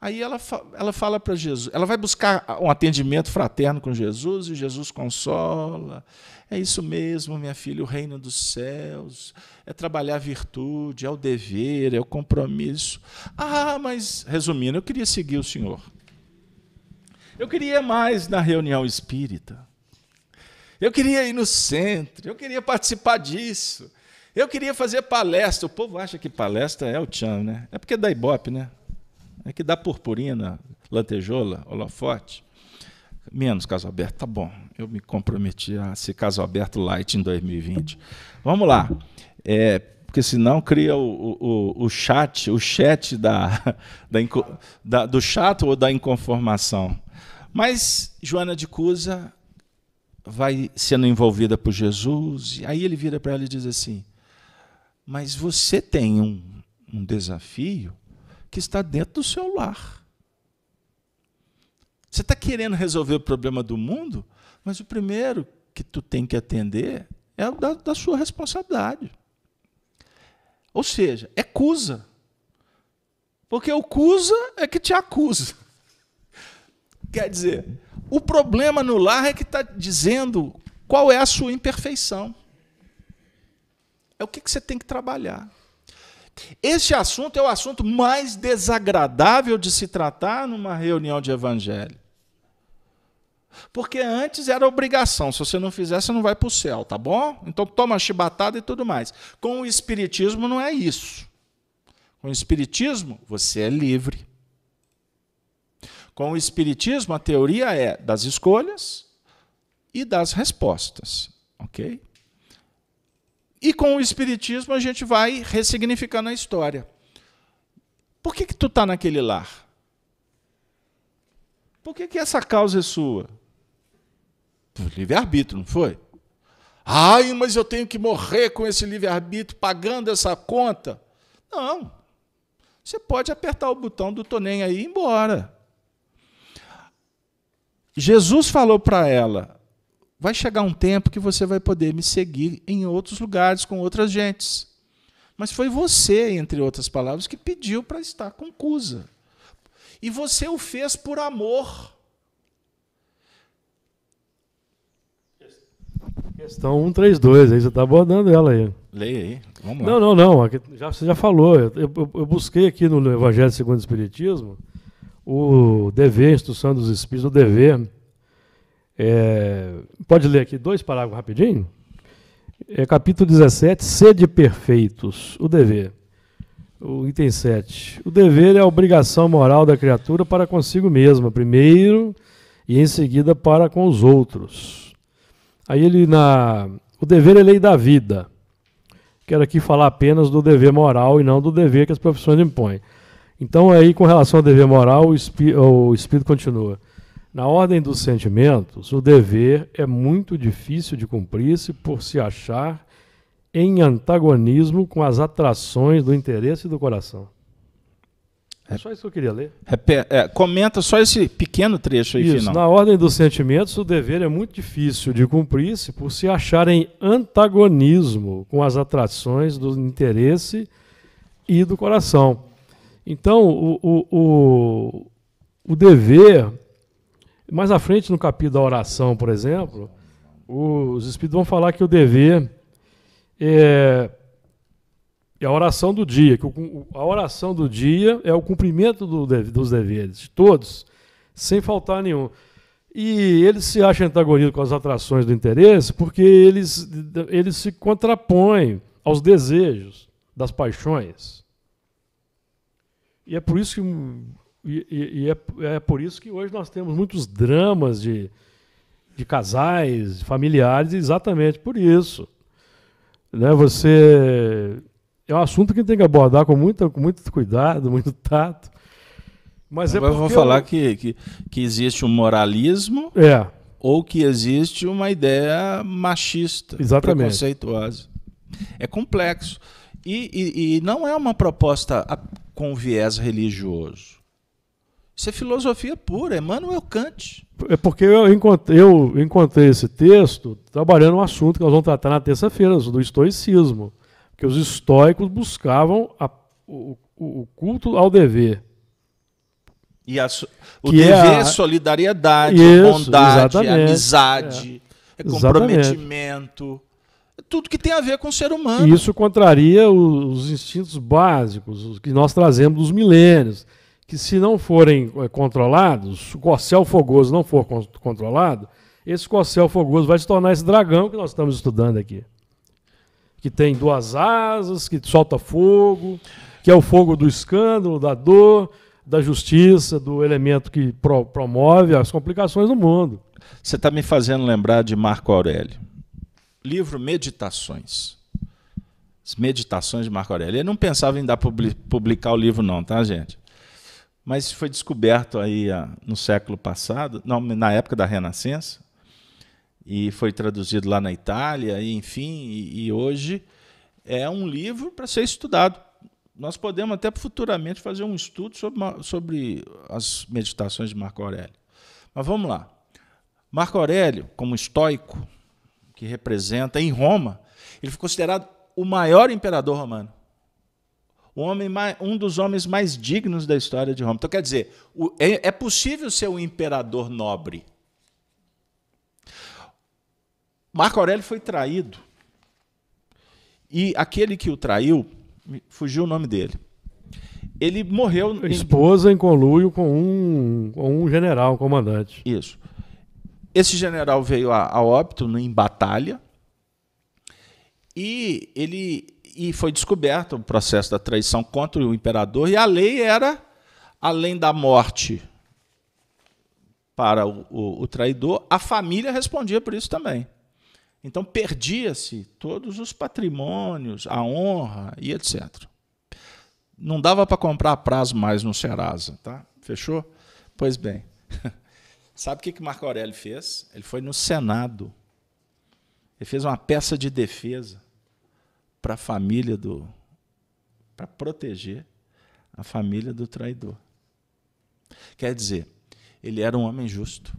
Aí ela, ela fala para Jesus, ela vai buscar um atendimento fraterno com Jesus e Jesus consola. É isso mesmo, minha filha, o reino dos céus é trabalhar a virtude, é o dever, é o compromisso. Ah, mas resumindo, eu queria seguir o Senhor. Eu queria mais na reunião espírita. Eu queria ir no centro, eu queria participar disso. Eu queria fazer palestra. O povo acha que palestra é o tchan, né? É porque dá ibope, né? É que dá purpurina, lantejola, holofote. Menos caso aberto, tá bom. Eu me comprometi a ser caso aberto light em 2020. Vamos lá. É, porque senão cria o, o, o chat, o chat da, da, da, do chato ou da inconformação. Mas Joana de Cusa vai sendo envolvida por Jesus, e aí ele vira para ela e diz assim: Mas você tem um, um desafio que está dentro do seu lar. Você está querendo resolver o problema do mundo, mas o primeiro que tu tem que atender é o da, da sua responsabilidade. Ou seja, é cusa. Porque o cusa é que te acusa. Quer dizer, o problema no lar é que está dizendo qual é a sua imperfeição. É o que, você tem que trabalhar. Este assunto é o assunto mais desagradável de se tratar numa reunião de evangelho. Porque antes era obrigação, se você não fizer, você não vai para o céu, tá bom? Então toma chibatada e tudo mais. Com o Espiritismo não é isso. Com o Espiritismo, você é livre. Com o Espiritismo, a teoria é das escolhas e das respostas. Ok? E com o Espiritismo, a gente vai ressignificando a história. Por que, que tu está naquele lar? Por que, que essa causa é sua? Livre-arbítrio, não foi? Ai, mas eu tenho que morrer com esse livre-arbítrio pagando essa conta. Não. Você pode apertar o botão do Tonem aí e ir embora. Jesus falou para ela: vai chegar um tempo que você vai poder me seguir em outros lugares com outras gentes. Mas foi você, entre outras palavras, que pediu para estar com Cusa. E você o fez por amor. Questão 132, aí você está abordando ela aí. Leia aí, vamos lá. Não, não, não, já, você já falou. Eu, eu, eu busquei aqui no Evangelho segundo o Espiritismo o dever, instrução dos espíritos, o dever. É, pode ler aqui dois parágrafos rapidinho? É, capítulo 17, sede perfeitos, o dever. O item 7. O dever é a obrigação moral da criatura para consigo mesma, primeiro, e em seguida para com os outros. Aí ele na. O dever é lei da vida. Quero aqui falar apenas do dever moral e não do dever que as profissões impõem. Então, aí, com relação ao dever moral, o, espí o espírito continua. Na ordem dos sentimentos, o dever é muito difícil de cumprir-se por se achar em antagonismo com as atrações do interesse e do coração. É só isso que eu queria ler. é, comenta só esse pequeno trecho aí isso, final. Na ordem dos sentimentos, o dever é muito difícil de cumprir-se por se achar em antagonismo com as atrações do interesse e do coração. Então, o, o, o, o dever, mais à frente no capítulo da oração, por exemplo, os Espíritos vão falar que o dever é, é a oração do dia, que o, a oração do dia é o cumprimento do, dos deveres, de todos, sem faltar nenhum. E eles se acham antagonizados com as atrações do interesse porque eles, eles se contrapõem aos desejos, das paixões. E é por isso que, e, e é, é, por isso que hoje nós temos muitos dramas de, de casais, familiares, exatamente por isso. Né, você é um assunto que tem que abordar com, muita, com muito cuidado, muito tato. Mas é Agora eu vou falar eu... Que, que, que, existe um moralismo é. ou que existe uma ideia machista, Exatamente. preconceituosa. É complexo. E, e, e não é uma proposta com viés religioso. Isso é filosofia pura, Emmanuel Kant. É porque eu encontrei, eu encontrei esse texto trabalhando um assunto que nós vamos tratar na terça-feira, do estoicismo. que os estoicos buscavam a, o, o, culto ao dever. E a, o é dever é a, solidariedade, isso, bondade, amizade, é. É comprometimento. Exatamente tudo que tem a ver com o ser humano. E isso contraria os instintos básicos, que nós trazemos dos milênios, que se não forem é, controlados, se o corcel fogoso não for controlado, esse corcel fogoso vai se tornar esse dragão que nós estamos estudando aqui. Que tem duas asas, que solta fogo, que é o fogo do escândalo, da dor, da justiça, do elemento que pro promove as complicações no mundo. Você está me fazendo lembrar de Marco Aurélio livro Meditações. As Meditações de Marco Aurélio. Ele não pensava em dar publicar o livro, não, tá, gente? Mas foi descoberto aí ah, no século passado, não, na época da Renascença, e foi traduzido lá na Itália, e, enfim, e, e hoje é um livro para ser estudado. Nós podemos até futuramente fazer um estudo sobre, sobre as meditações de Marco Aurélio. Mas vamos lá. Marco Aurélio, como estoico, que representa em Roma, ele foi considerado o maior imperador romano. Homem, um dos homens mais dignos da história de Roma. Então, quer dizer, é, é possível ser um imperador nobre. Marco Aurélio foi traído. E aquele que o traiu, fugiu o nome dele. Ele morreu. Esposa em, em conluio com um, com um general, comandante. Isso. Esse general veio a, a óbito né, em batalha e ele e foi descoberto o processo da traição contra o imperador e a lei era além da morte para o, o, o traidor, a família respondia por isso também. Então perdia-se todos os patrimônios, a honra e etc. Não dava para comprar prazo mais no Serasa, tá? Fechou? Pois bem. Sabe o que, que Marco Aurélio fez? Ele foi no Senado. Ele fez uma peça de defesa para a família do. para proteger a família do traidor. Quer dizer, ele era um homem justo.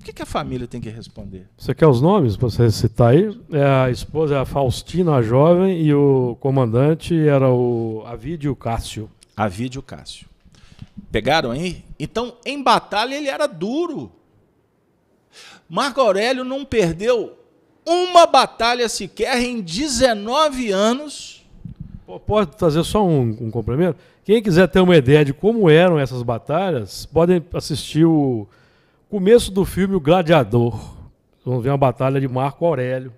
O que, que a família tem que responder? Você quer os nomes para você citar aí? É, a esposa é a Faustina, a jovem, e o comandante era o Avídio Cássio. Avídio Cássio. Pegaram aí? Então, em batalha ele era duro. Marco Aurélio não perdeu uma batalha sequer em 19 anos. Pode fazer só um, um complemento? Quem quiser ter uma ideia de como eram essas batalhas, podem assistir o começo do filme O Gladiador. Vamos ver uma batalha de Marco Aurélio.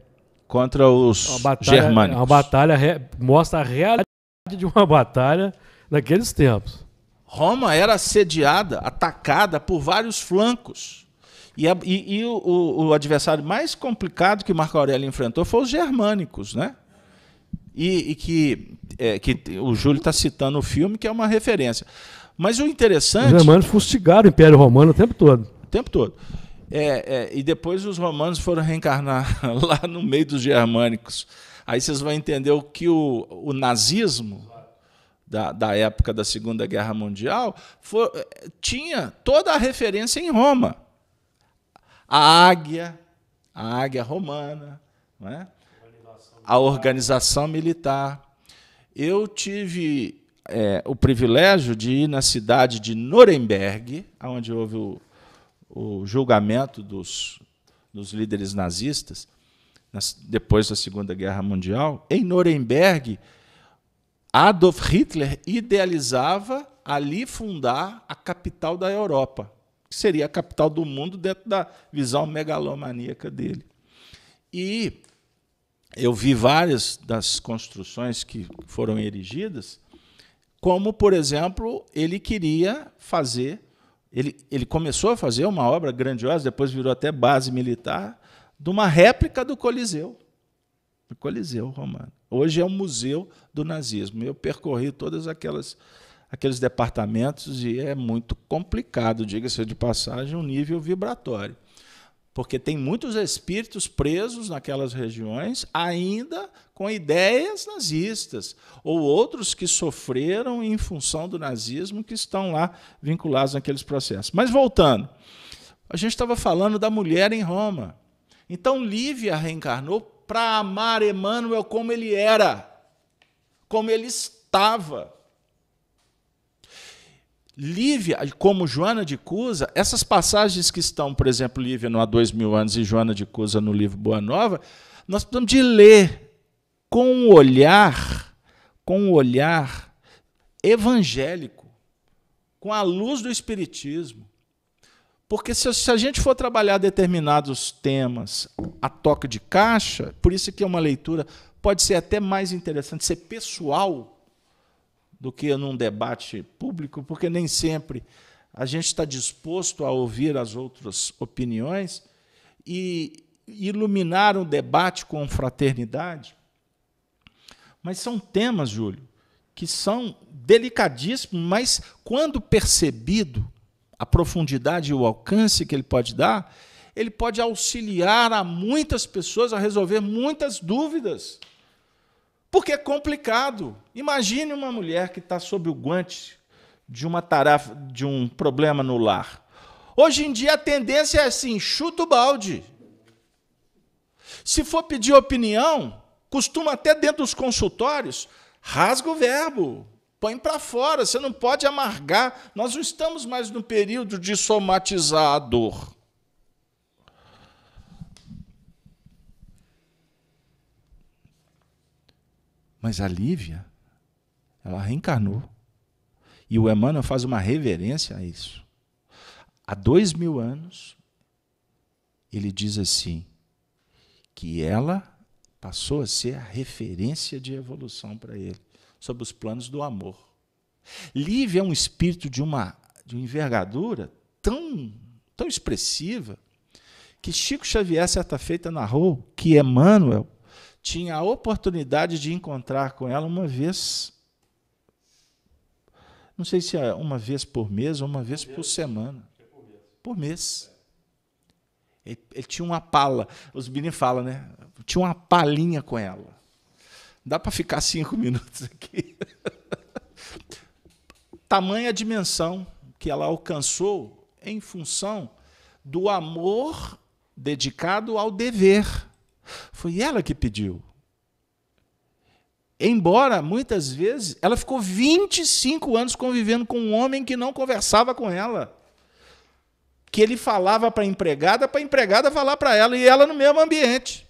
Contra os uma batalha, germânicos. Uma batalha mostra a realidade de uma batalha naqueles tempos. Roma era assediada, atacada por vários flancos. E, a, e, e o, o, o, adversário mais complicado que Marco Aurélio enfrentou foi os germânicos, né? E, e que, é, que o Júlio está citando o filme, que é uma referência. Mas o interessante. Os germânicos fustigaram o Império Romano o tempo todo. O tempo todo. É, é, e depois os romanos foram reencarnar lá no meio dos germânicos. Aí vocês vão entender o que o, o nazismo da, da época da Segunda Guerra Mundial, eh, tinha toda a referência em Roma. A águia, a águia romana, é? a organização militar. Eu tive é, o privilégio de ir na cidade de Nuremberg, onde houve o, o julgamento dos, dos líderes nazistas, nas, depois da Segunda Guerra Mundial. Em Nuremberg, Adolf Hitler idealizava ali fundar a capital da Europa, que seria a capital do mundo dentro da visão megalomaníaca dele. E eu vi várias das construções que foram erigidas, como, por exemplo, ele queria fazer, ele, ele começou a fazer uma obra grandiosa, depois virou até base militar, de uma réplica do Coliseu, do Coliseu romano. Hoje é um museu do nazismo. Eu percorri todas aqueles departamentos e é muito complicado, diga-se de passagem, o um nível vibratório. Porque tem muitos espíritos presos naquelas regiões, ainda com ideias nazistas, ou outros que sofreram em função do nazismo que estão lá vinculados naqueles processos. Mas voltando, a gente estava falando da mulher em Roma. Então Lívia reencarnou para amar Emmanuel como ele era, como ele estava. Lívia, como Joana de Cusa, essas passagens que estão, por exemplo, Lívia no Há Dois Mil Anos e Joana de Cusa no livro Boa Nova, nós precisamos de ler com um olhar, com um olhar evangélico, com a luz do Espiritismo. Porque se, se, a gente for trabalhar determinados temas a toque de caixa, por isso que é uma leitura pode ser até mais interessante, ser pessoal do que num debate público, porque nem sempre a gente está disposto a ouvir as outras opiniões e iluminar um debate com fraternidade. Mas são temas, Júlio, que são delicadíssimos, mas quando percebido, a profundidade e o alcance que ele pode dar, ele pode auxiliar a muitas pessoas a resolver muitas dúvidas. Porque é complicado. Imagine uma mulher que está sob o guante de uma tarefa, de um problema no lar. Hoje em dia a tendência é assim: chuta o balde. Se for pedir opinião, costuma até dentro dos consultórios, rasga o verbo. Põe para fora, você não pode amargar. Nós não estamos mais no período de somatizar a dor. Mas a Lívia, ela reencarnou. E o Emmanuel faz uma reverência a isso. Há dois mil anos, ele diz assim: que ela passou a ser a referência de evolução para ele sobre os planos do amor. Lívia é um espírito de uma, de uma envergadura tão, tão expressiva que Chico Xavier, certa feita, narrou que Emmanuel tinha a oportunidade de encontrar com ela uma vez. Não sei se é uma vez por mês ou uma vez por semana. Por mês. Ele, ele tinha uma pala. Os meninos falam, né? Tinha uma palinha com ela. Dá para ficar cinco minutos aqui. Tamanha dimensão que ela alcançou em função do amor dedicado ao dever. Foi ela que pediu. Embora muitas vezes ela ficou 25 anos convivendo com um homem que não conversava com ela. Que ele falava para a empregada, para a empregada falar para ela, e ela no mesmo ambiente.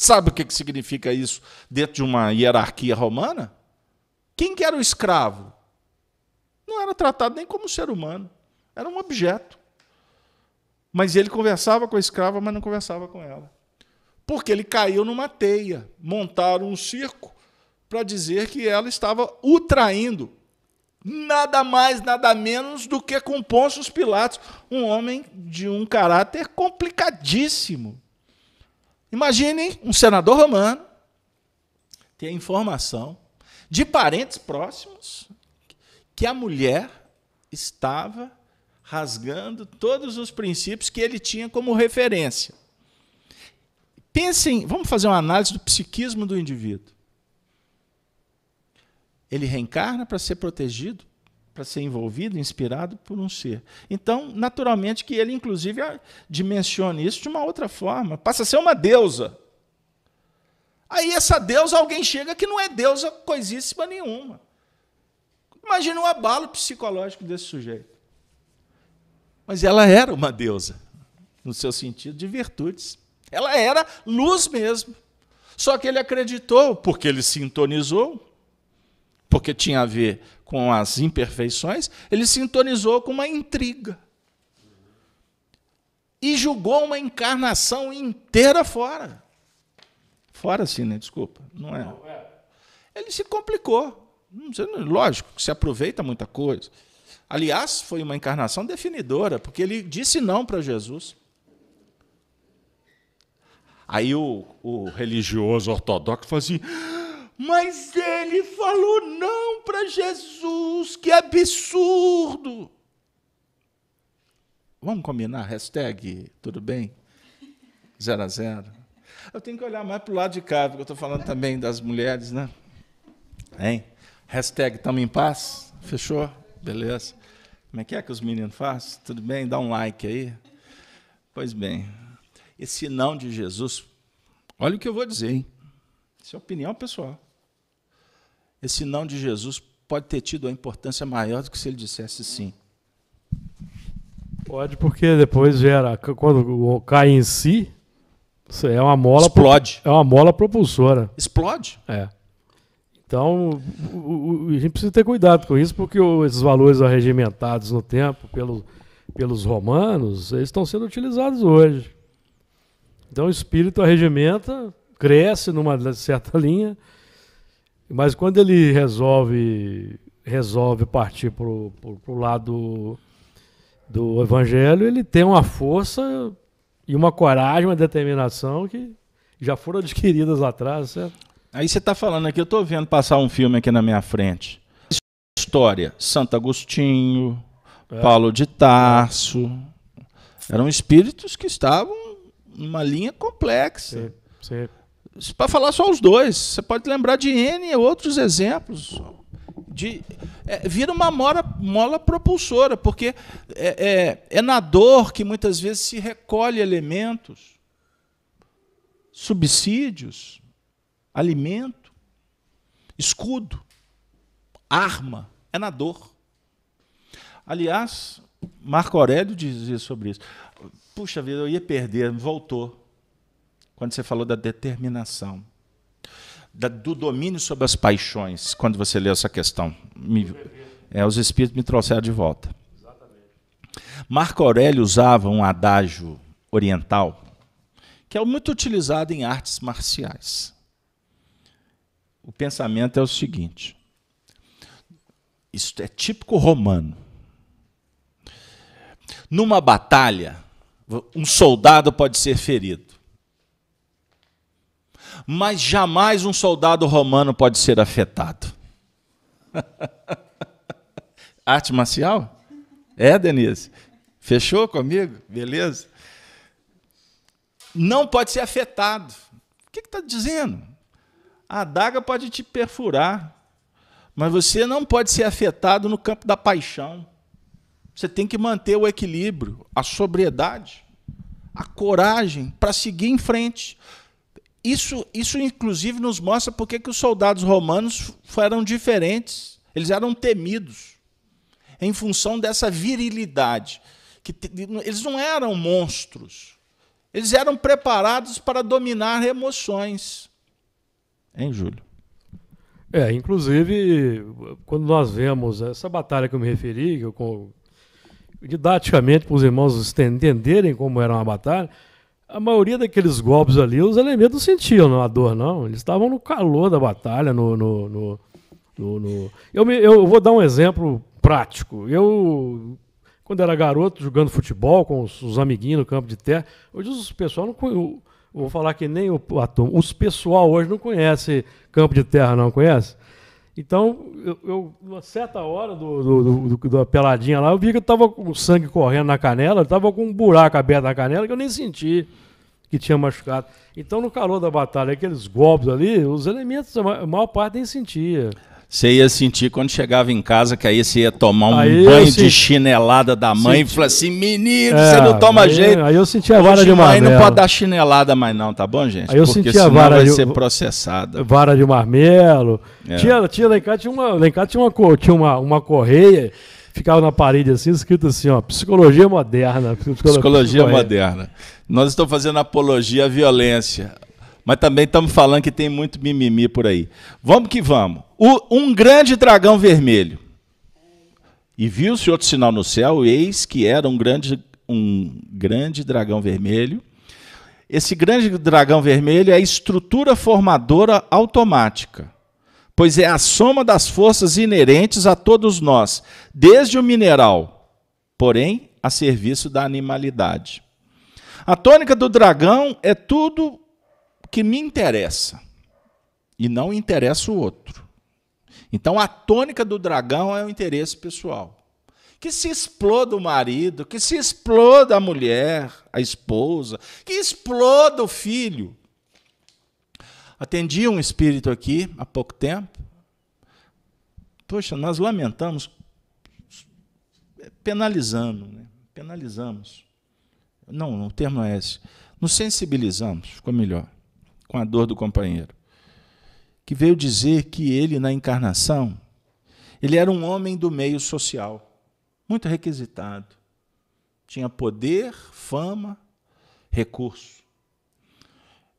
Sabe o que significa isso dentro de uma hierarquia romana? Quem que era o escravo? Não era tratado nem como ser humano, era um objeto. Mas ele conversava com a escrava, mas não conversava com ela. Porque ele caiu numa teia. Montaram um circo para dizer que ela estava o traindo. Nada mais, nada menos do que com Pôncio Pilatos, um homem de um caráter complicadíssimo Imaginem um senador romano ter informação de parentes próximos que a mulher estava rasgando todos os princípios que ele tinha como referência. Pensem, vamos fazer uma análise do psiquismo do indivíduo. Ele reencarna para ser protegido para ser envolvido, inspirado por um ser. Então, naturalmente que ele, inclusive, dimensiona isso de uma outra forma. Passa a ser uma deusa. Aí essa deusa, alguém chega que não é deusa coisíssima nenhuma. Imagina o um abalo psicológico desse sujeito. Mas ela era uma deusa, no seu sentido de virtudes. Ela era luz mesmo. Só que ele acreditou, porque ele sintonizou, porque tinha a ver com as imperfeições, ele sintonizou com uma intriga. E julgou uma encarnação inteira fora. Fora sim, né? Desculpa. Não é. é. Ele se complicou. Lógico que se aproveita muita coisa. Aliás, foi uma encarnação definidora, porque ele disse não para Jesus. Aí o, o religioso ortodoxo falou assim. Mas ele falou não para Jesus, que absurdo! Vamos combinar? Hashtag, tudo bem? Zero a zero. Eu tenho que olhar mais para o lado de cá, porque eu estou falando também das mulheres, né? Hein? Hashtag estamos em paz? Fechou? Beleza. Como é que é que os meninos fazem? Tudo bem? Dá um like aí. Pois bem, esse não de Jesus, olha o que eu vou dizer, hein? Isso é opinião pessoal esse não de Jesus pode ter tido uma importância maior do que se ele dissesse sim. Pode, porque depois gera. Quando cai em si, é uma mola. Explode. É uma mola propulsora. Explode. É. Então, o, o, a gente precisa ter cuidado com isso, porque o, esses valores arregimentados no tempo pelo, pelos romanos, eles estão sendo utilizados hoje. Então, o espírito arregimenta, cresce numa certa linha, mas quando ele resolve resolve partir para o lado do evangelho, ele tem uma força e uma coragem, uma determinação que já foram adquiridas lá atrás, certo? Aí você está falando aqui, eu estou vendo passar um filme aqui na minha frente. História, Santo Agostinho, é. Paulo de Tarso, eram espíritos que estavam numa linha complexa. Sim, sim. Para falar só os dois, você pode lembrar de N outros exemplos. De, é, vira uma mola, mola propulsora, porque é, é, é na dor que muitas vezes se recolhe elementos, subsídios, alimento, escudo, arma. É na dor. Aliás, Marco Aurélio dizia sobre isso. Puxa vida, eu ia perder, voltou quando você falou da determinação, da, do domínio sobre as paixões, quando você leu essa questão. Me, é, os espíritos me trouxeram de volta. Exatamente. Marco Aurélio usava um adágio oriental que é muito utilizado em artes marciais. O pensamento é o seguinte: isso é típico romano. Numa batalha, um soldado pode ser ferido mas jamais um soldado romano pode ser afetado. Arte marcial? É, Denise? Fechou comigo? Beleza? Não pode ser afetado. O que está dizendo? A adaga pode te perfurar, mas você não pode ser afetado no campo da paixão. Você tem que manter o equilíbrio, a sobriedade, a coragem para seguir em frente. Isso, isso inclusive, nos mostra por que os soldados romanos foram diferentes. Eles eram temidos em função dessa virilidade. Que eles não eram monstros. Eles eram preparados para dominar emoções. Em Júlio? É, inclusive, quando nós vemos essa batalha que eu me referi, que eu, didaticamente para os irmãos entenderem como era uma batalha, a maioria daqueles golpes ali, os elementos não sentiam não, a dor, não. Eles estavam no calor da batalha, no. no, no, no, no... Eu, me, eu vou dar um exemplo prático. Eu, quando era garoto, jogando futebol com os, os amiguinhos no campo de terra, hoje os pessoal não. Eu, vou falar que nem o, a Os pessoal hoje não conhece campo de terra, não conhece? Então, eu, eu uma certa hora do, do, do, da peladinha lá, eu vi que eu estava com sangue correndo na canela, estava com um buraco aberto na canela que eu nem senti que tinha machucado. Então, no calor da batalha, aqueles golpes ali, os elementos, a maior parte nem sentia. Você ia sentir quando chegava em casa, que aí você ia tomar um aí banho senti... de chinelada da mãe senti... e falar assim: menino, é, você não toma aí, jeito. Aí eu senti a vara de marmelo. Aí não pode dar chinelada mais, não, tá bom, gente? Aí eu Porque senti a vara vai de... ser processada. Vara de marmelo. É. Tinha, tinha, lá em casa tinha uma, lá em casa tinha uma, tinha uma, uma correia, ficava na parede assim, escrito assim: ó, psicologia moderna. Psicologia, psicologia moderna. Nós estamos fazendo apologia à violência mas também estamos falando que tem muito mimimi por aí. Vamos que vamos. O, um grande dragão vermelho. E viu-se outro sinal no céu, eis que era um grande, um grande dragão vermelho. Esse grande dragão vermelho é a estrutura formadora automática, pois é a soma das forças inerentes a todos nós, desde o mineral, porém a serviço da animalidade. A tônica do dragão é tudo que me interessa e não interessa o outro. Então a tônica do dragão é o interesse pessoal. Que se exploda o marido, que se exploda a mulher, a esposa, que exploda o filho. Atendi um espírito aqui há pouco tempo. Poxa, nós lamentamos, penalizando, né? penalizamos. Não, o termo é esse. Nos sensibilizamos, ficou melhor com a dor do companheiro, que veio dizer que ele, na encarnação, ele era um homem do meio social, muito requisitado. Tinha poder, fama, recurso.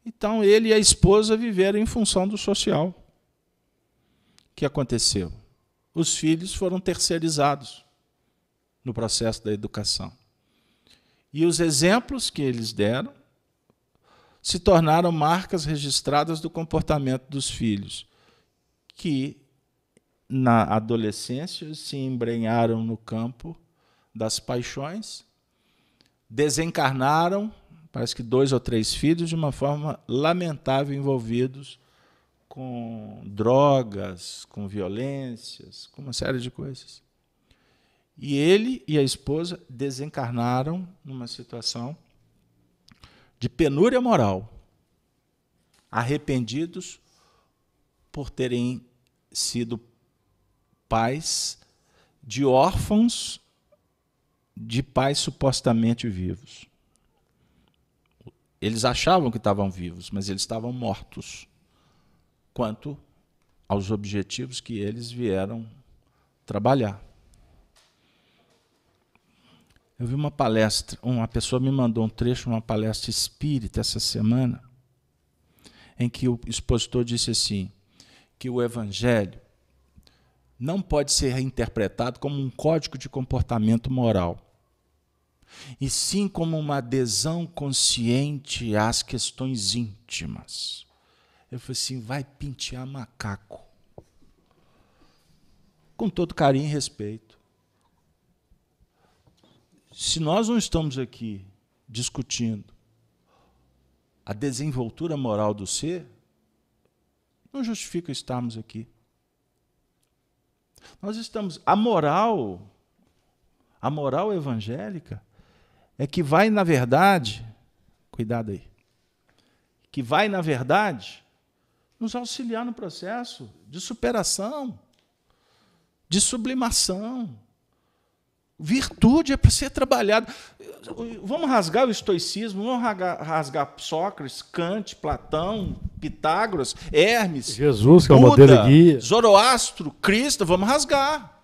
Então ele e a esposa viveram em função do social. O que aconteceu? Os filhos foram terceirizados no processo da educação. E os exemplos que eles deram se tornaram marcas registradas do comportamento dos filhos, que na adolescência se embrenharam no campo das paixões, desencarnaram, parece que dois ou três filhos, de uma forma lamentável, envolvidos com drogas, com violências, com uma série de coisas. E ele e a esposa desencarnaram numa situação de penúria moral, arrependidos por terem sido pais de órfãos de pais supostamente vivos. Eles achavam que estavam vivos, mas eles estavam mortos quanto aos objetivos que eles vieram trabalhar. Eu vi uma palestra, uma pessoa me mandou um trecho, de uma palestra espírita essa semana, em que o expositor disse assim: que o evangelho não pode ser interpretado como um código de comportamento moral, e sim como uma adesão consciente às questões íntimas. Eu falei assim: vai pentear macaco. Com todo carinho e respeito se nós não estamos aqui discutindo a desenvoltura moral do ser, não justifica estarmos aqui. Nós estamos. A moral, a moral evangélica, é que vai, na verdade, cuidado aí, que vai, na verdade, nos auxiliar no processo de superação, de sublimação, Virtude é para ser trabalhado. Vamos rasgar o estoicismo, vamos rasgar Sócrates, Kant, Platão, Pitágoras, Hermes, Jesus, que Buda, é o modelo guia. Zoroastro, Cristo, vamos rasgar.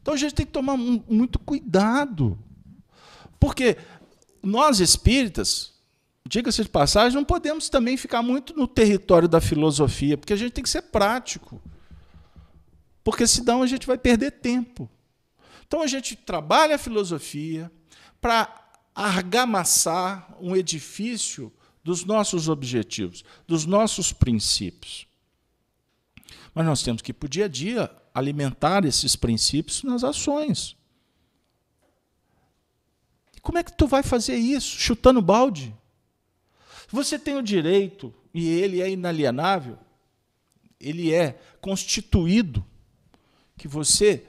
Então a gente tem que tomar muito cuidado. Porque nós espíritas, diga-se de passagem, não podemos também ficar muito no território da filosofia, porque a gente tem que ser prático. Porque senão a gente vai perder tempo. Então a gente trabalha a filosofia para argamassar um edifício dos nossos objetivos, dos nossos princípios. Mas nós temos que, por dia a dia, alimentar esses princípios nas ações. Como é que tu vai fazer isso? Chutando balde? Você tem o direito, e ele é inalienável, ele é constituído que você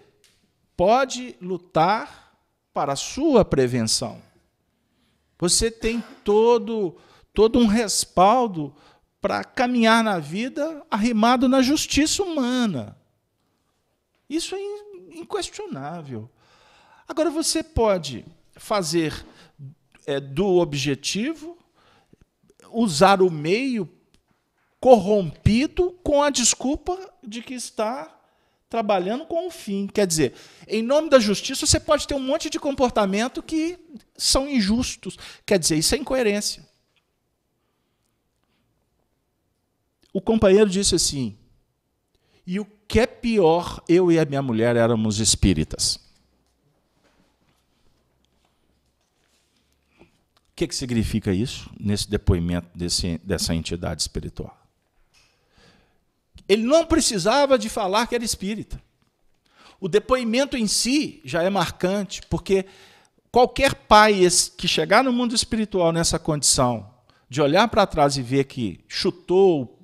pode lutar para a sua prevenção. Você tem todo, todo um respaldo para caminhar na vida arrimado na justiça humana. Isso é inquestionável. Agora, você pode fazer é, do objetivo, usar o meio corrompido com a desculpa de que está trabalhando com o um fim. Quer dizer, em nome da justiça, você pode ter um monte de comportamento que são injustos. Quer dizer, isso é incoerência. O companheiro disse assim: e o que é pior, eu e a minha mulher éramos espíritas. O que, que significa isso nesse depoimento desse, dessa entidade espiritual? Ele não precisava de falar que era espírita. O depoimento em si já é marcante, porque qualquer pai que chegar no mundo espiritual nessa condição, de olhar para trás e ver que chutou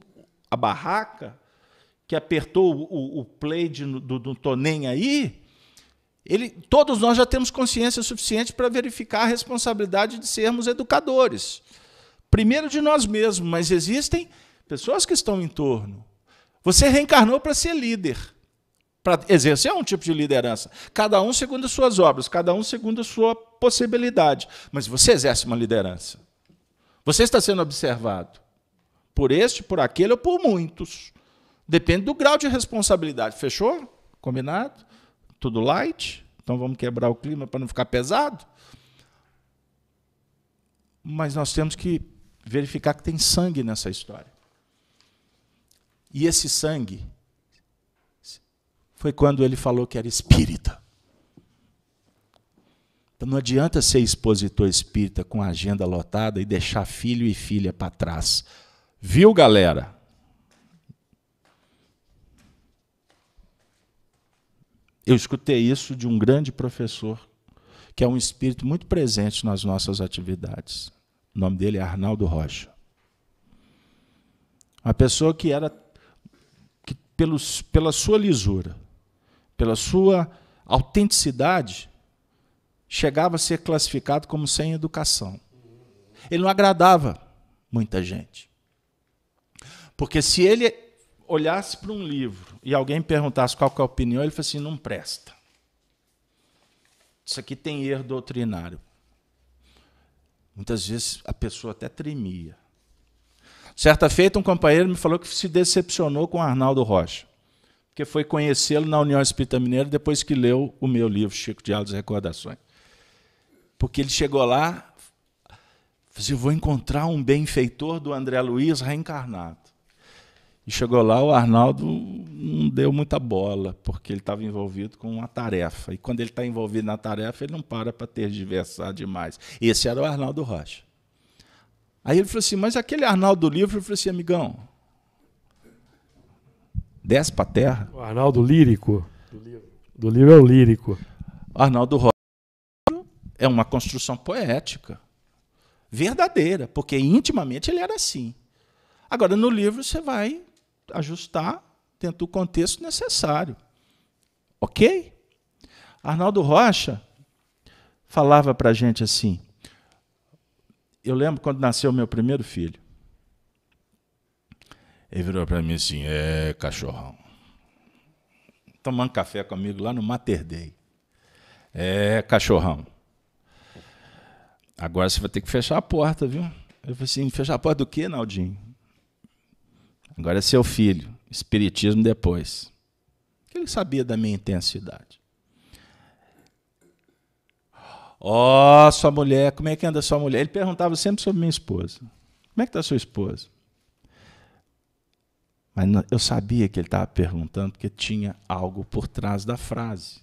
a barraca, que apertou o, o play de, do, do Tonem aí, ele, todos nós já temos consciência suficiente para verificar a responsabilidade de sermos educadores. Primeiro de nós mesmos, mas existem pessoas que estão em torno. Você reencarnou para ser líder, para exercer um tipo de liderança. Cada um segundo as suas obras, cada um segundo a sua possibilidade. Mas você exerce uma liderança. Você está sendo observado por este, por aquele ou por muitos. Depende do grau de responsabilidade. Fechou? Combinado? Tudo light? Então vamos quebrar o clima para não ficar pesado? Mas nós temos que verificar que tem sangue nessa história. E esse sangue foi quando ele falou que era espírita. Então não adianta ser expositor espírita com a agenda lotada e deixar filho e filha para trás. Viu, galera? Eu escutei isso de um grande professor, que é um espírito muito presente nas nossas atividades. O nome dele é Arnaldo Rocha. Uma pessoa que era pelos, pela sua lisura, pela sua autenticidade, chegava a ser classificado como sem educação. Ele não agradava muita gente. Porque se ele olhasse para um livro e alguém perguntasse qual é a opinião, ele falasse assim: não presta. Isso aqui tem erro doutrinário. Muitas vezes a pessoa até tremia. Certa feita, um companheiro me falou que se decepcionou com Arnaldo Rocha, porque foi conhecê-lo na União Espírita Mineira depois que leu o meu livro, Chico Diálogos e Recordações. Porque ele chegou lá, disse, vou encontrar um benfeitor do André Luiz reencarnado. E chegou lá, o Arnaldo não deu muita bola, porque ele estava envolvido com uma tarefa. E quando ele está envolvido na tarefa, ele não para para tergiversar demais. Esse era o Arnaldo Rocha. Aí ele falou assim: Mas aquele Arnaldo Livre, eu falei assim, amigão, desce para terra. O Arnaldo Lírico. Do livro. do livro é o lírico. Arnaldo Rocha é uma construção poética, verdadeira, porque intimamente ele era assim. Agora, no livro, você vai ajustar dentro do contexto necessário. Ok? Arnaldo Rocha falava para a gente assim: eu lembro quando nasceu meu primeiro filho. Ele virou para mim assim: é, cachorrão. Tomando café comigo lá no Mater Dei. É, cachorrão. Agora você vai ter que fechar a porta, viu? Eu falei assim: fechar a porta do quê, Naldinho? Agora é seu filho. Espiritismo depois. ele sabia da minha intensidade. Ó, oh, sua mulher, como é que anda sua mulher? Ele perguntava sempre sobre minha esposa. Como é que está sua esposa? Mas não, eu sabia que ele estava perguntando porque tinha algo por trás da frase.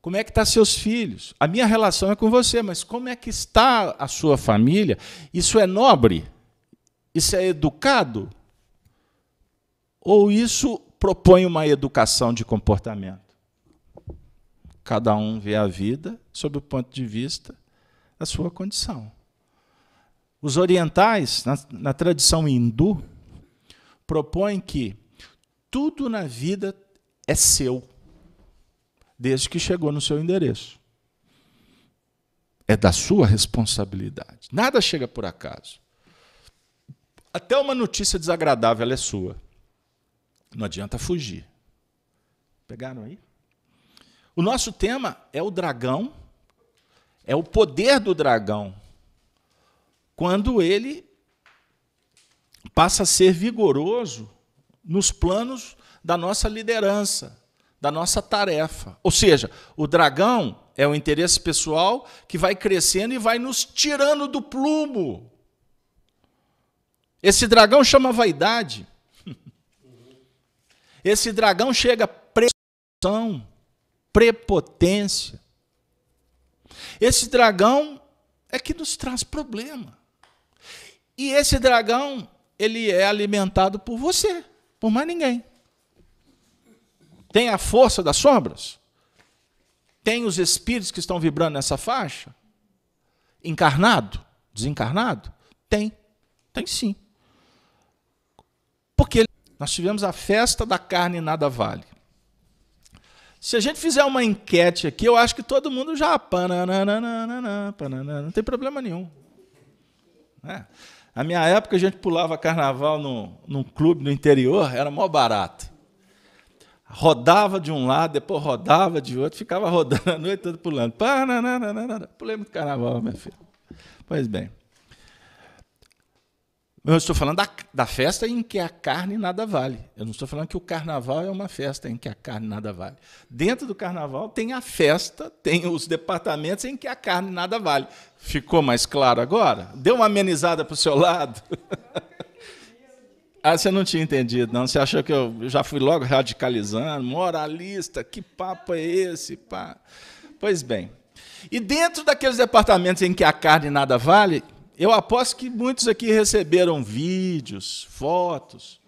Como é que estão tá seus filhos? A minha relação é com você, mas como é que está a sua família? Isso é nobre? Isso é educado? Ou isso propõe uma educação de comportamento? Cada um vê a vida sob o ponto de vista da sua condição. Os orientais, na, na tradição hindu, propõem que tudo na vida é seu, desde que chegou no seu endereço. É da sua responsabilidade. Nada chega por acaso. Até uma notícia desagradável é sua. Não adianta fugir. Pegaram aí? O nosso tema é o dragão, é o poder do dragão, quando ele passa a ser vigoroso nos planos da nossa liderança, da nossa tarefa. Ou seja, o dragão é o interesse pessoal que vai crescendo e vai nos tirando do plumo. Esse dragão chama vaidade. Esse dragão chega pressão prepotência. Esse dragão é que nos traz problema. E esse dragão, ele é alimentado por você, por mais ninguém. Tem a força das sombras? Tem os espíritos que estão vibrando nessa faixa? Encarnado? Desencarnado? Tem. Tem sim. Porque nós tivemos a festa da carne nada vale. Se a gente fizer uma enquete aqui, eu acho que todo mundo já. não tem problema nenhum. É. Na minha época, a gente pulava carnaval no, num clube no interior, era mó barato. Rodava de um lado, depois rodava de outro, ficava rodando a noite toda pulando. pulei muito carnaval, minha filha. Pois bem. Eu estou falando da, da, festa em que a carne nada vale. Eu não estou falando que o carnaval é uma festa em que a carne nada vale. Dentro do carnaval tem a festa, tem os departamentos em que a carne nada vale. Ficou mais claro agora? Deu uma amenizada para o seu lado? ah, você não tinha entendido, não. Você achou que eu já fui logo radicalizando, moralista, que papo é esse? Pá? Pois bem. E dentro daqueles departamentos em que a carne nada vale, eu aposto que muitos aqui receberam vídeos, fotos.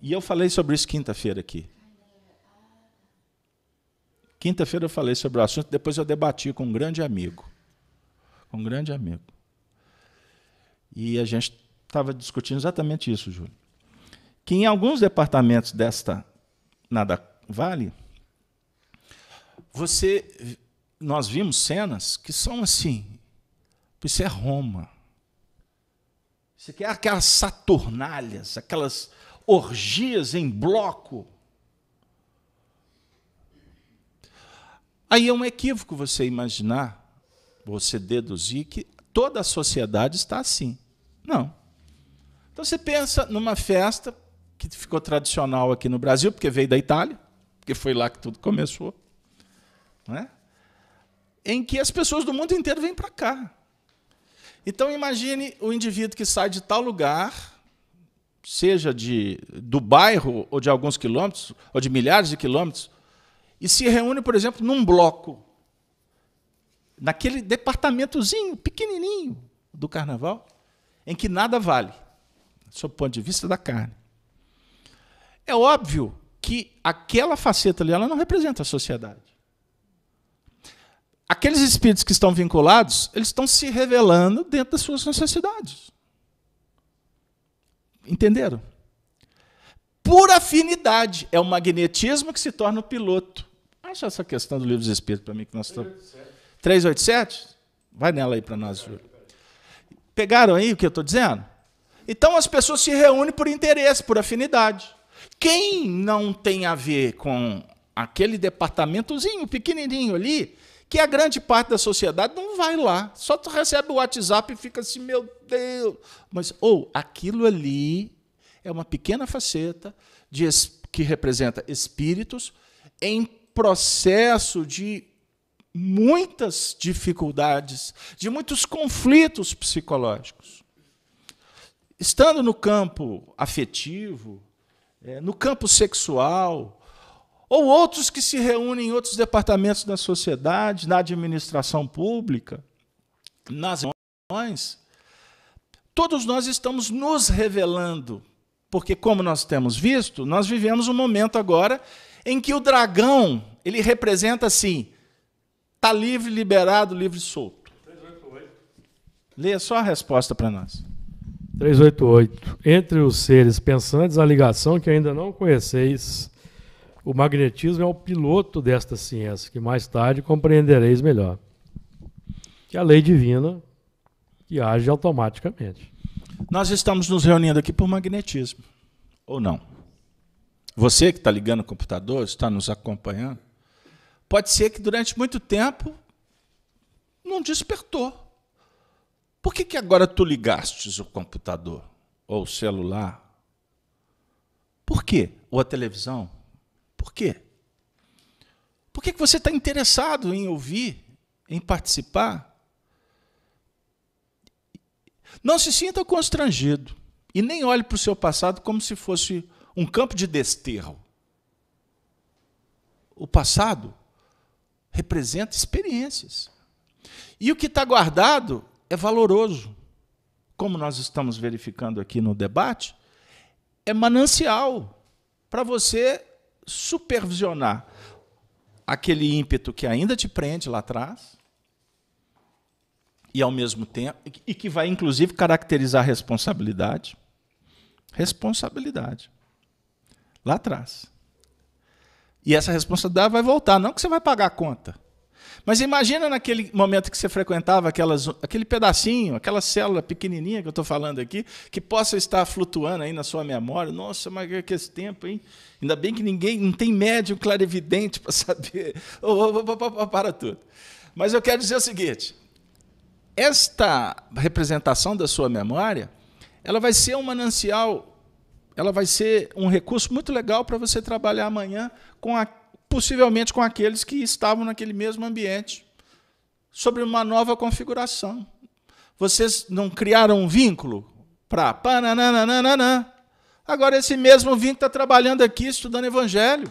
E eu falei sobre isso quinta-feira aqui. Quinta-feira eu falei sobre o assunto, depois eu debati com um grande amigo. Com um grande amigo. E a gente estava discutindo exatamente isso, Júlio. Que em alguns departamentos desta Nada Vale, você nós vimos cenas que são assim isso é Roma. Isso quer é aquelas saturnalhas aquelas orgias em bloco. Aí é um equívoco você imaginar, você deduzir que toda a sociedade está assim. Não. Então você pensa numa festa que ficou tradicional aqui no Brasil, porque veio da Itália, porque foi lá que tudo começou, né? em que as pessoas do mundo inteiro vêm para cá. Então imagine o indivíduo que sai de tal lugar, seja de, do bairro ou de alguns quilômetros, ou de milhares de quilômetros, e se reúne, por exemplo, num bloco, naquele departamentozinho pequenininho do carnaval, em que nada vale, sob o ponto de vista da carne. É óbvio que aquela faceta ali ela não representa a sociedade aqueles espíritos que estão vinculados, eles estão se revelando dentro das suas necessidades. Entenderam? Por afinidade, é o magnetismo que se torna o piloto. Acha essa questão do livro dos espíritos para mim que nós estamos. 387? Vai nela aí para nós, Júlio. Pegaram aí o que eu estou dizendo? Então as pessoas se reúnem por interesse, por afinidade. Quem não tem a ver com aquele departamentozinho pequenininho ali, que a grande parte da sociedade não vai lá. Só tu recebe o WhatsApp e fica assim, meu Deus. Mas, ou, oh, aquilo ali é uma pequena faceta de, que representa espíritos em processo de muitas dificuldades, de muitos conflitos psicológicos. Estando no campo afetivo, eh, no campo sexual, ou outros que se reúnem em outros departamentos da sociedade, na administração pública, nas reuniões. Todos nós estamos nos revelando, porque, como nós temos visto, nós vivemos um momento agora em que o dragão ele representa assim: está livre, liberado, livre, solto. 388. Leia só a resposta para nós. 388. Entre os seres pensantes, a ligação que ainda não conheceis o magnetismo é o piloto desta ciência, que mais tarde compreendereis melhor. Que a lei divina que age automaticamente. Nós estamos nos reunindo aqui por magnetismo, ou não? Você que está ligando o computador, está nos acompanhando, pode ser que durante muito tempo não despertou. Por que, que agora tu ligastes o computador ou o celular? Por quê? Ou a televisão? Por quê? Por que, que você está interessado em ouvir, em participar? Não se sinta constrangido e nem olhe para o seu passado como se fosse um campo de desterro. O passado representa experiências. E o que está guardado é valoroso. Como nós estamos verificando aqui no debate, é manancial para você supervisionar aquele ímpeto que ainda te prende lá atrás e ao mesmo tempo e que vai inclusive caracterizar responsabilidade, responsabilidade lá atrás. E essa responsabilidade vai voltar, não que você vai pagar a conta. Mas imagina naquele momento que você frequentava aquelas, aquele pedacinho, aquela célula pequenininha que eu estou falando aqui, que possa estar flutuando aí na sua memória. Nossa, mas que esse tempo, hein? Ainda bem que ninguém, não tem médium clarividente para saber. Oh, oh, oh, para tudo. Mas eu quero dizer o seguinte: esta representação da sua memória, ela vai ser um manancial, ela vai ser um recurso muito legal para você trabalhar amanhã com a possivelmente com aqueles que estavam naquele mesmo ambiente, sobre uma nova configuração. Vocês não criaram um vínculo para panananananã. Agora esse mesmo vínculo está trabalhando aqui, estudando evangelho.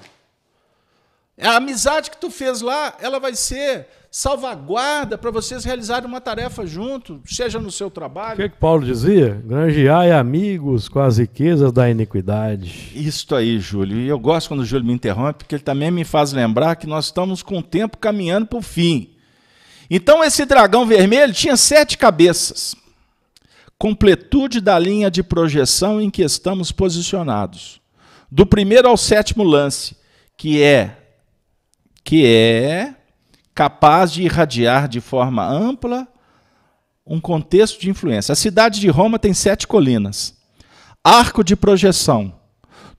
A amizade que tu fez lá, ela vai ser salvaguarda para vocês realizarem uma tarefa junto, seja no seu trabalho. O que, é que Paulo dizia? Granjear amigos com as riquezas da iniquidade. Isto aí, Júlio. E eu gosto quando o Júlio me interrompe, porque ele também me faz lembrar que nós estamos com o tempo caminhando para o fim. Então, esse dragão vermelho tinha sete cabeças. Completude da linha de projeção em que estamos posicionados. Do primeiro ao sétimo lance, que é. Que é capaz de irradiar de forma ampla um contexto de influência. A cidade de Roma tem sete colinas, arco de projeção,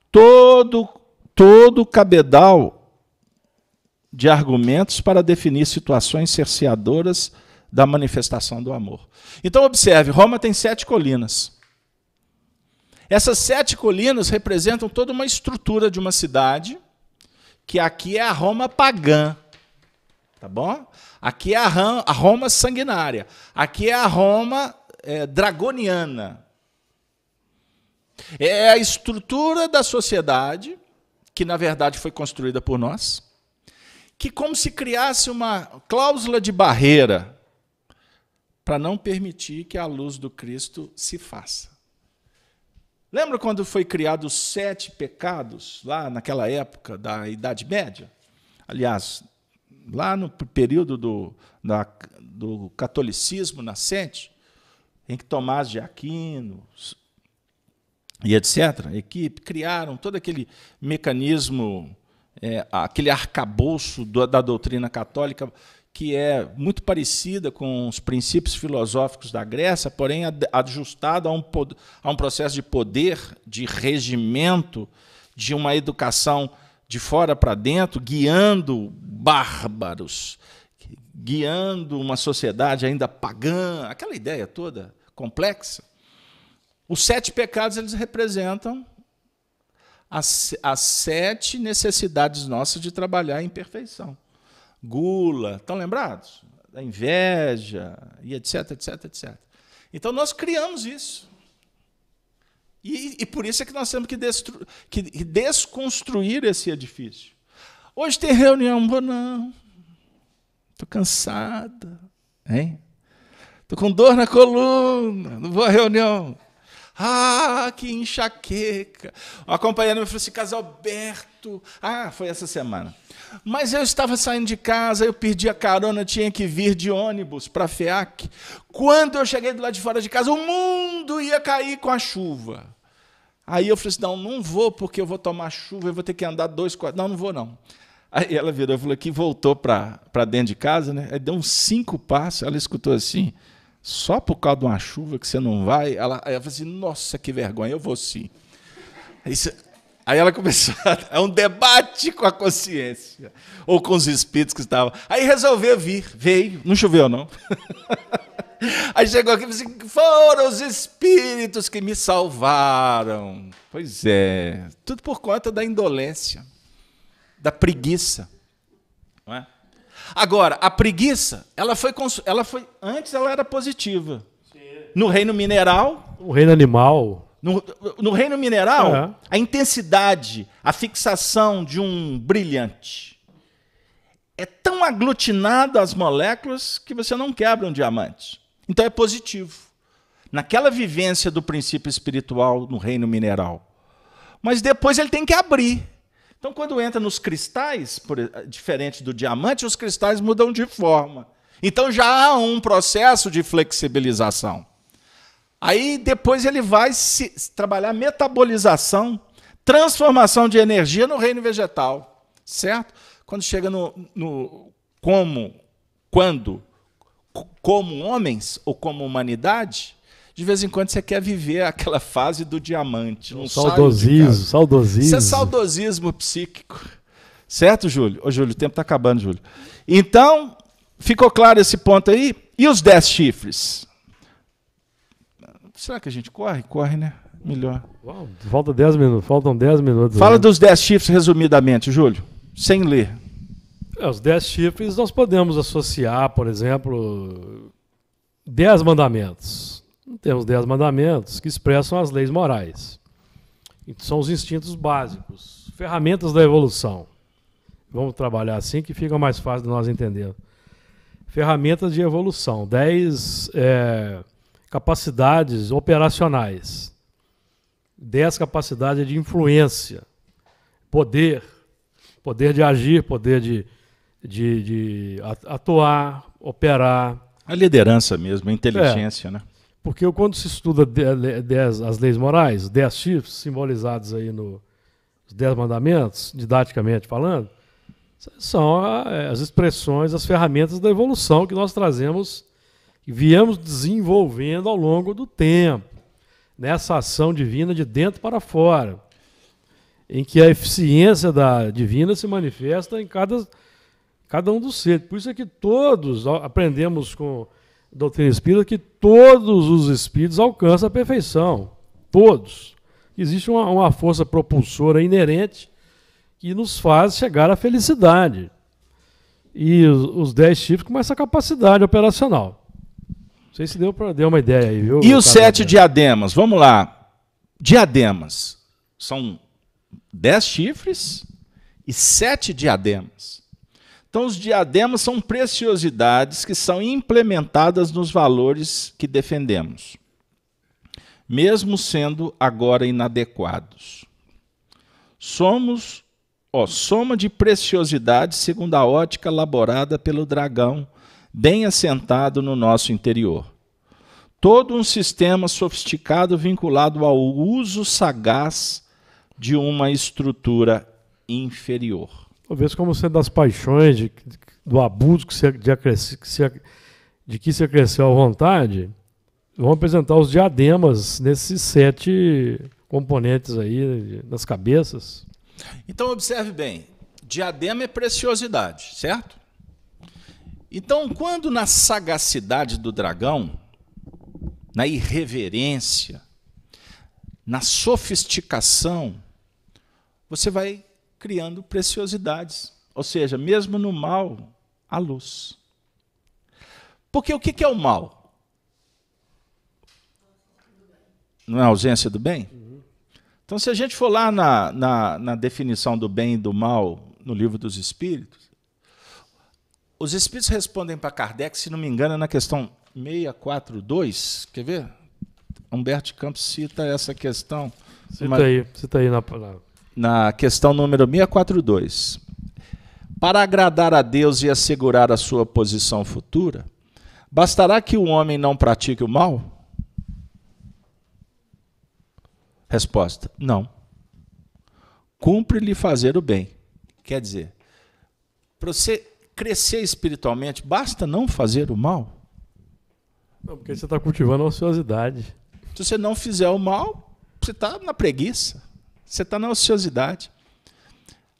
todo todo cabedal de argumentos para definir situações cerceadoras da manifestação do amor. Então observe, Roma tem sete colinas. Essas sete colinas representam toda uma estrutura de uma cidade que aqui é a Roma pagã tá bom? Aqui é a, Ram, a Roma sanguinária. Aqui é a Roma é, dragoniana. É a estrutura da sociedade, que na verdade foi construída por nós, que como se criasse uma cláusula de barreira para não permitir que a luz do Cristo se faça. Lembra quando foi criado os sete pecados, lá naquela época da Idade Média? Aliás, lá no período do, da, do catolicismo nascente, em que Tomás de Aquino e etc., equipe, criaram todo aquele mecanismo, é, aquele arcabouço do, da doutrina católica, que é muito parecida com os princípios filosóficos da Grécia, porém ajustado a um, a um processo de poder, de regimento, de uma educação de fora para dentro, guiando bárbaros, guiando uma sociedade ainda pagã, aquela ideia toda complexa. Os sete pecados eles representam as, as sete necessidades nossas de trabalhar em perfeição. Gula, estão lembrados? A inveja e etc, etc, etc. Então nós criamos isso. E, e por isso é que nós temos que, destru, que desconstruir esse edifício. Hoje tem reunião, vou não. Estou cansada. Hein? Estou com dor na coluna, não vou à reunião. Ah, que enxaqueca. Uma companheira me falou assim, Casalberto. Ah, foi essa semana. Mas eu estava saindo de casa, eu perdi a carona, tinha que vir de ônibus para FEAC. Quando eu cheguei do lado de fora de casa, o mundo ia cair com a chuva. Aí eu falei assim: não, não vou, porque eu vou tomar chuva, eu vou ter que andar dois quatro. Não, não vou, não. Aí ela virou e falou que voltou para dentro de casa, né? Aí deu uns cinco passos, ela escutou assim: só por causa de uma chuva que você não vai. Ela, aí ela falou assim: nossa, que vergonha, eu vou sim. Aí, aí ela começou. A, é um debate com a consciência, ou com os espíritos que estavam. Aí resolveu vir, veio, não choveu não. Aí chegou aqui e disse: assim, foram os espíritos que me salvaram. Pois é, tudo por conta da indolência, da preguiça. Não é? Agora, a preguiça, ela foi, ela foi. Antes ela era positiva. No reino mineral. O reino animal. No, no reino mineral, é. a intensidade, a fixação de um brilhante é tão aglutinado as moléculas que você não quebra um diamante. Então é positivo. Naquela vivência do princípio espiritual no reino mineral. Mas depois ele tem que abrir. Então, quando entra nos cristais, por, diferente do diamante, os cristais mudam de forma. Então já há um processo de flexibilização. Aí depois ele vai se, trabalhar metabolização, transformação de energia no reino vegetal, certo? Quando chega no, no como, quando como homens ou como humanidade, de vez em quando você quer viver aquela fase do diamante. Não saudosismo, saudosismo. Isso é saudosismo psíquico. Certo, Júlio? Ô, Júlio, o tempo está acabando, Júlio. Então, ficou claro esse ponto aí? E os dez chifres? Será que a gente corre? Corre, né? Melhor. Falta dez minutos, faltam 10 minutos. Fala né? dos 10 chifres resumidamente, Júlio, sem ler. É, os dez chifres nós podemos associar, por exemplo, dez mandamentos. Temos dez mandamentos que expressam as leis morais. São os instintos básicos, ferramentas da evolução. Vamos trabalhar assim que fica mais fácil de nós entender. Ferramentas de evolução, dez é, capacidades operacionais, dez capacidades de influência, poder, poder de agir, poder de de, de atuar, operar. A liderança mesmo, a inteligência, é, né? Porque quando se estuda dez, as leis morais, dez chifres simbolizados aí nos dez mandamentos, didaticamente falando, são é, as expressões, as ferramentas da evolução que nós trazemos e viemos desenvolvendo ao longo do tempo, nessa ação divina de dentro para fora, em que a eficiência da divina se manifesta em cada Cada um do ser. Por isso é que todos aprendemos com a doutrina espírita que todos os espíritos alcançam a perfeição. Todos. Existe uma, uma força propulsora inerente que nos faz chegar à felicidade. E os, os dez chifres com essa capacidade operacional. Não sei se deu para dar uma ideia aí, viu? E os sete diademas? Vamos lá. Diademas. São dez chifres e sete diademas. Então, os diademas são preciosidades que são implementadas nos valores que defendemos, mesmo sendo agora inadequados. Somos ó, soma de preciosidades segundo a ótica elaborada pelo dragão, bem assentado no nosso interior. Todo um sistema sofisticado vinculado ao uso sagaz de uma estrutura inferior. Talvez como sendo das paixões, de, do abuso que se, de, que se, de que se cresceu à vontade, vão apresentar os diademas nesses sete componentes aí, nas cabeças. Então, observe bem: diadema é preciosidade, certo? Então, quando na sagacidade do dragão, na irreverência, na sofisticação, você vai criando preciosidades. Ou seja, mesmo no mal, há luz. Porque o que é o mal? Não é a ausência do bem? Então, se a gente for lá na, na, na definição do bem e do mal no livro dos Espíritos, os Espíritos respondem para Kardec, se não me engano, na questão 642. Quer ver? Humberto Campos cita essa questão. Cita uma... aí, cita aí na palavra na questão número 642. Para agradar a Deus e assegurar a sua posição futura, bastará que o homem não pratique o mal? Resposta: não. Cumpre-lhe fazer o bem. Quer dizer, para você crescer espiritualmente, basta não fazer o mal? Não, porque você está cultivando a ociosidade. Se você não fizer o mal, você está na preguiça. Você está na ociosidade.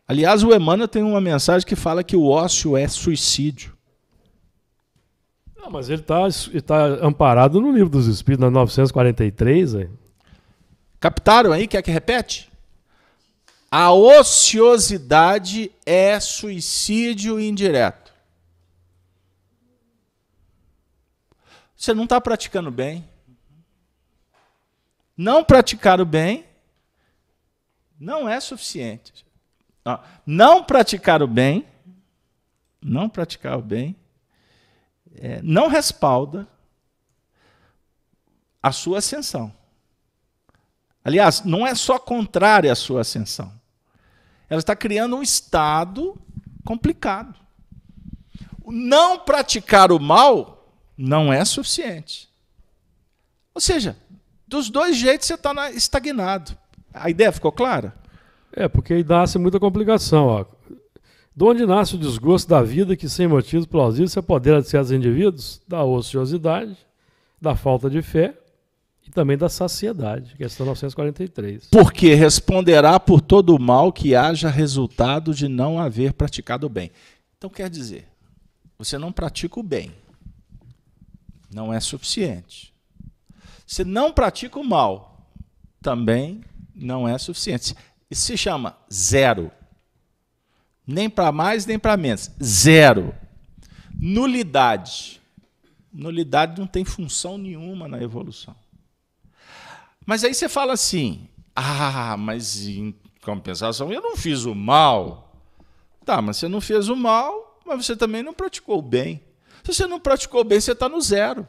Aliás, o Emmanuel tem uma mensagem que fala que o ócio é suicídio. Não, mas ele está tá amparado no livro dos Espíritos, na 943. Captaram aí? Quer que repete? A ociosidade é suicídio indireto. Você não está praticando bem. Não praticar o bem não é suficiente. não praticar o bem, não praticar o bem, é, não respalda a sua ascensão. Aliás, não é só contrária à sua ascensão. Ela está criando um estado complicado. Não praticar o mal não é suficiente. Ou seja, dos dois jeitos você está estagnado. A ideia ficou clara? É, porque aí nasce muita complicação. Ó. De onde nasce o desgosto da vida que, sem motivos plausíveis, se apodera de certos indivíduos? Da ociosidade, da falta de fé e também da saciedade, é questão 943. Porque responderá por todo o mal que haja resultado de não haver praticado o bem. Então, quer dizer, você não pratica o bem, não é suficiente. Você não pratica o mal, também não é suficiente. Isso se chama zero. Nem para mais, nem para menos. Zero. Nulidade. Nulidade não tem função nenhuma na evolução. Mas aí você fala assim: ah, mas em compensação eu não fiz o mal. Tá, mas você não fez o mal, mas você também não praticou o bem. Se você não praticou o bem, você está no zero.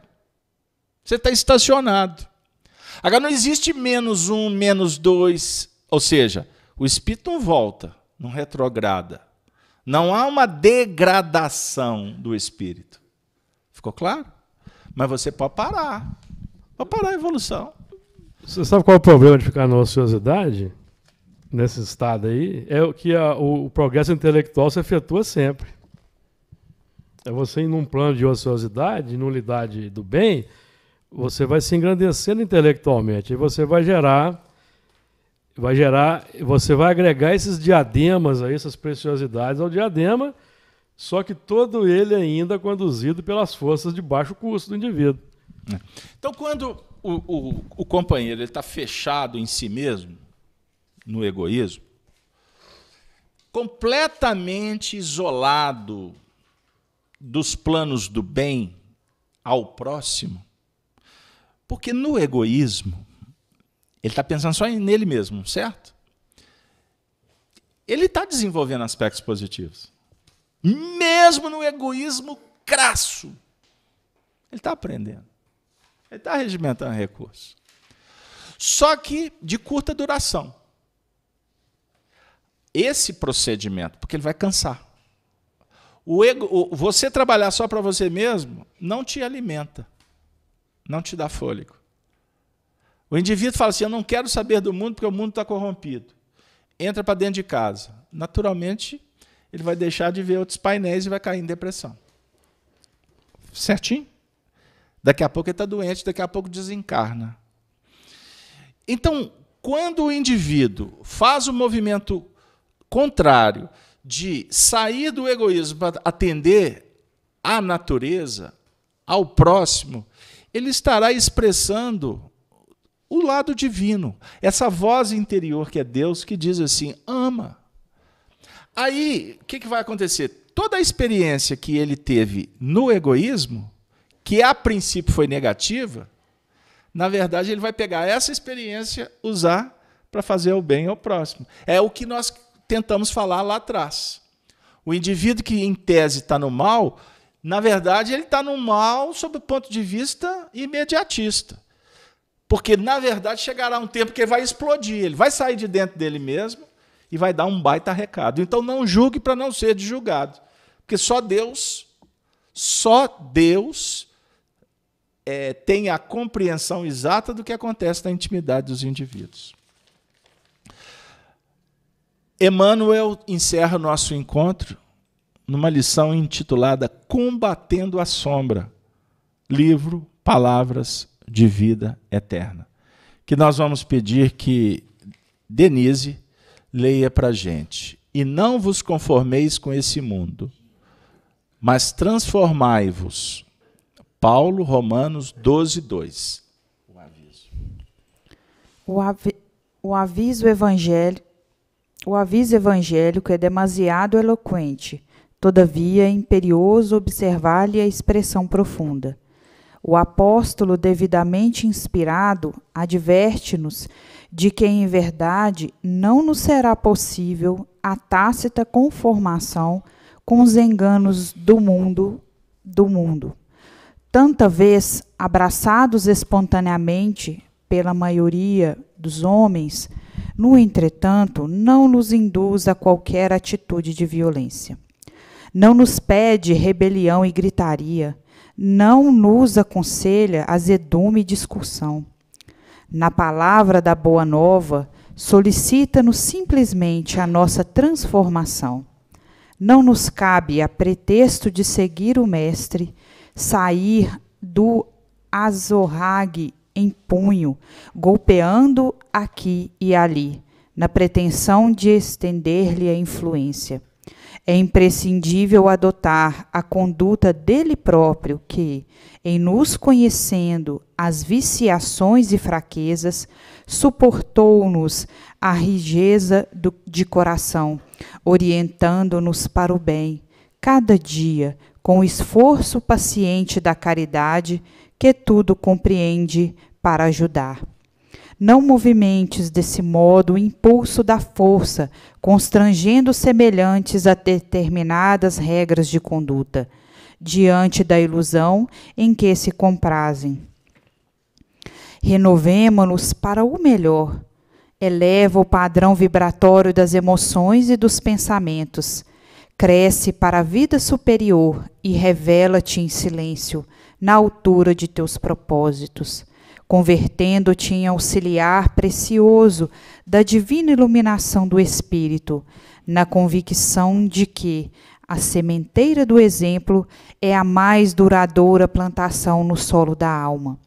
Você está estacionado. Agora não existe menos um, menos dois, ou seja, o espírito não volta, não retrograda. Não há uma degradação do espírito. Ficou claro? Mas você pode parar. Pode parar a evolução. Você sabe qual é o problema de ficar na ociosidade? Nesse estado aí? É o que a, o, o progresso intelectual se efetua sempre. É você ir num plano de ociosidade, nulidade do bem, você vai se engrandecendo intelectualmente e você vai gerar vai gerar, você vai agregar esses diademas aí, essas preciosidades ao diadema, só que todo ele ainda conduzido pelas forças de baixo custo do indivíduo. É. Então, quando o, o, o companheiro está fechado em si mesmo, no egoísmo, completamente isolado dos planos do bem ao próximo, porque no egoísmo, ele está pensando só nele mesmo, certo? Ele está desenvolvendo aspectos positivos. Mesmo no egoísmo crasso, ele está aprendendo. Ele está regimentando recursos. Só que de curta duração. Esse procedimento, porque ele vai cansar. O ego, você trabalhar só para você mesmo não te alimenta não te dá fôlego. O indivíduo fala assim: Eu não quero saber do mundo porque o mundo está corrompido. Entra para dentro de casa. Naturalmente, ele vai deixar de ver outros painéis e vai cair em depressão. Certinho? Daqui a pouco ele está doente, daqui a pouco desencarna. Então, quando o indivíduo faz o movimento contrário de sair do egoísmo para atender à natureza, ao próximo, ele estará expressando o lado divino, essa voz interior que é Deus que diz assim: ama. Aí, o que, que vai acontecer? Toda a experiência que ele teve no egoísmo, que a princípio foi negativa, na verdade ele vai pegar essa experiência, usar para fazer o bem ao próximo. É o que nós tentamos falar lá atrás. O indivíduo que em tese está no mal, na verdade, ele está no mal sob o ponto de vista imediatista. Porque, na verdade, chegará um tempo que ele vai explodir, ele vai sair de dentro dele mesmo e vai dar um baita recado. Então, não julgue para não ser julgado. Porque só Deus, só Deus é, tem a compreensão exata do que acontece na intimidade dos indivíduos. Emmanuel encerra nosso encontro numa lição intitulada Combatendo a Sombra, livro Palavras de Vida Eterna, que nós vamos pedir que Denise leia para gente. E não vos conformeis com esse mundo, mas transformai-vos. Paulo, Romanos 12, 2. O aviso. O, avi o aviso evangélico o aviso evangélico é demasiado eloquente Todavia, é imperioso observar-lhe a expressão profunda. O apóstolo, devidamente inspirado, adverte-nos de que, em verdade, não nos será possível a tácita conformação com os enganos do mundo, do mundo. Tanta vez abraçados espontaneamente pela maioria dos homens, no entretanto, não nos induz a qualquer atitude de violência. Não nos pede rebelião e gritaria. Não nos aconselha azedume e discussão. Na palavra da Boa Nova, solicita-nos simplesmente a nossa transformação. Não nos cabe, a pretexto de seguir o Mestre, sair do azorrague em punho, golpeando aqui e ali, na pretensão de estender-lhe a influência é imprescindível adotar a conduta dele próprio, que, em nos conhecendo as viciações e fraquezas, suportou-nos a rigeza do, de coração, orientando-nos para o bem, cada dia, com o esforço paciente da caridade que tudo compreende para ajudar. Não movimentes desse modo o impulso da força, constrangendo semelhantes a determinadas regras de conduta, diante da ilusão em que se comprazem. Renovemo-nos para o melhor. Eleva o padrão vibratório das emoções e dos pensamentos. Cresce para a vida superior e revela-te em silêncio, na altura de teus propósitos convertendo-te em auxiliar precioso da divina iluminação do Espírito, na convicção de que a sementeira do exemplo é a mais duradoura plantação no solo da alma.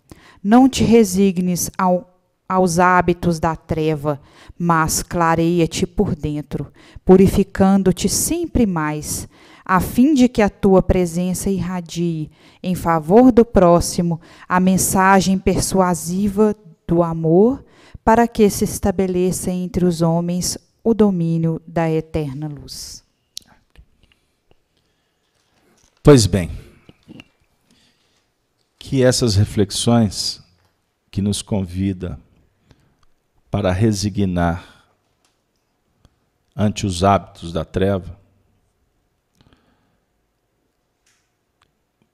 Não te resignes ao, aos hábitos da treva, mas clareia-te por dentro, purificando-te sempre mais, a fim de que a tua presença irradie em favor do próximo a mensagem persuasiva do amor, para que se estabeleça entre os homens o domínio da eterna luz. Pois bem, que essas reflexões que nos convida para resignar ante os hábitos da treva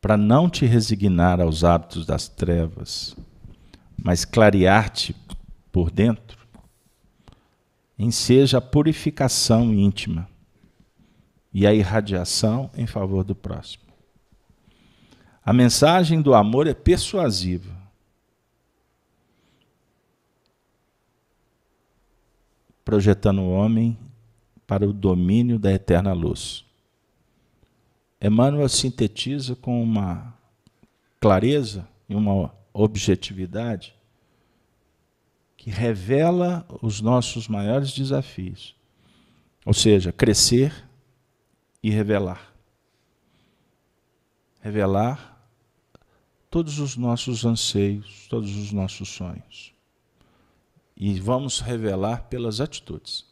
para não te resignar aos hábitos das trevas, mas clarear-te por dentro, enseja a purificação íntima e a irradiação em favor do próximo. A mensagem do amor é persuasiva. Projetando o homem para o domínio da eterna luz. Emmanuel sintetiza com uma clareza e uma objetividade que revela os nossos maiores desafios. Ou seja, crescer e revelar. Revelar todos os nossos anseios, todos os nossos sonhos. E vamos revelar pelas atitudes.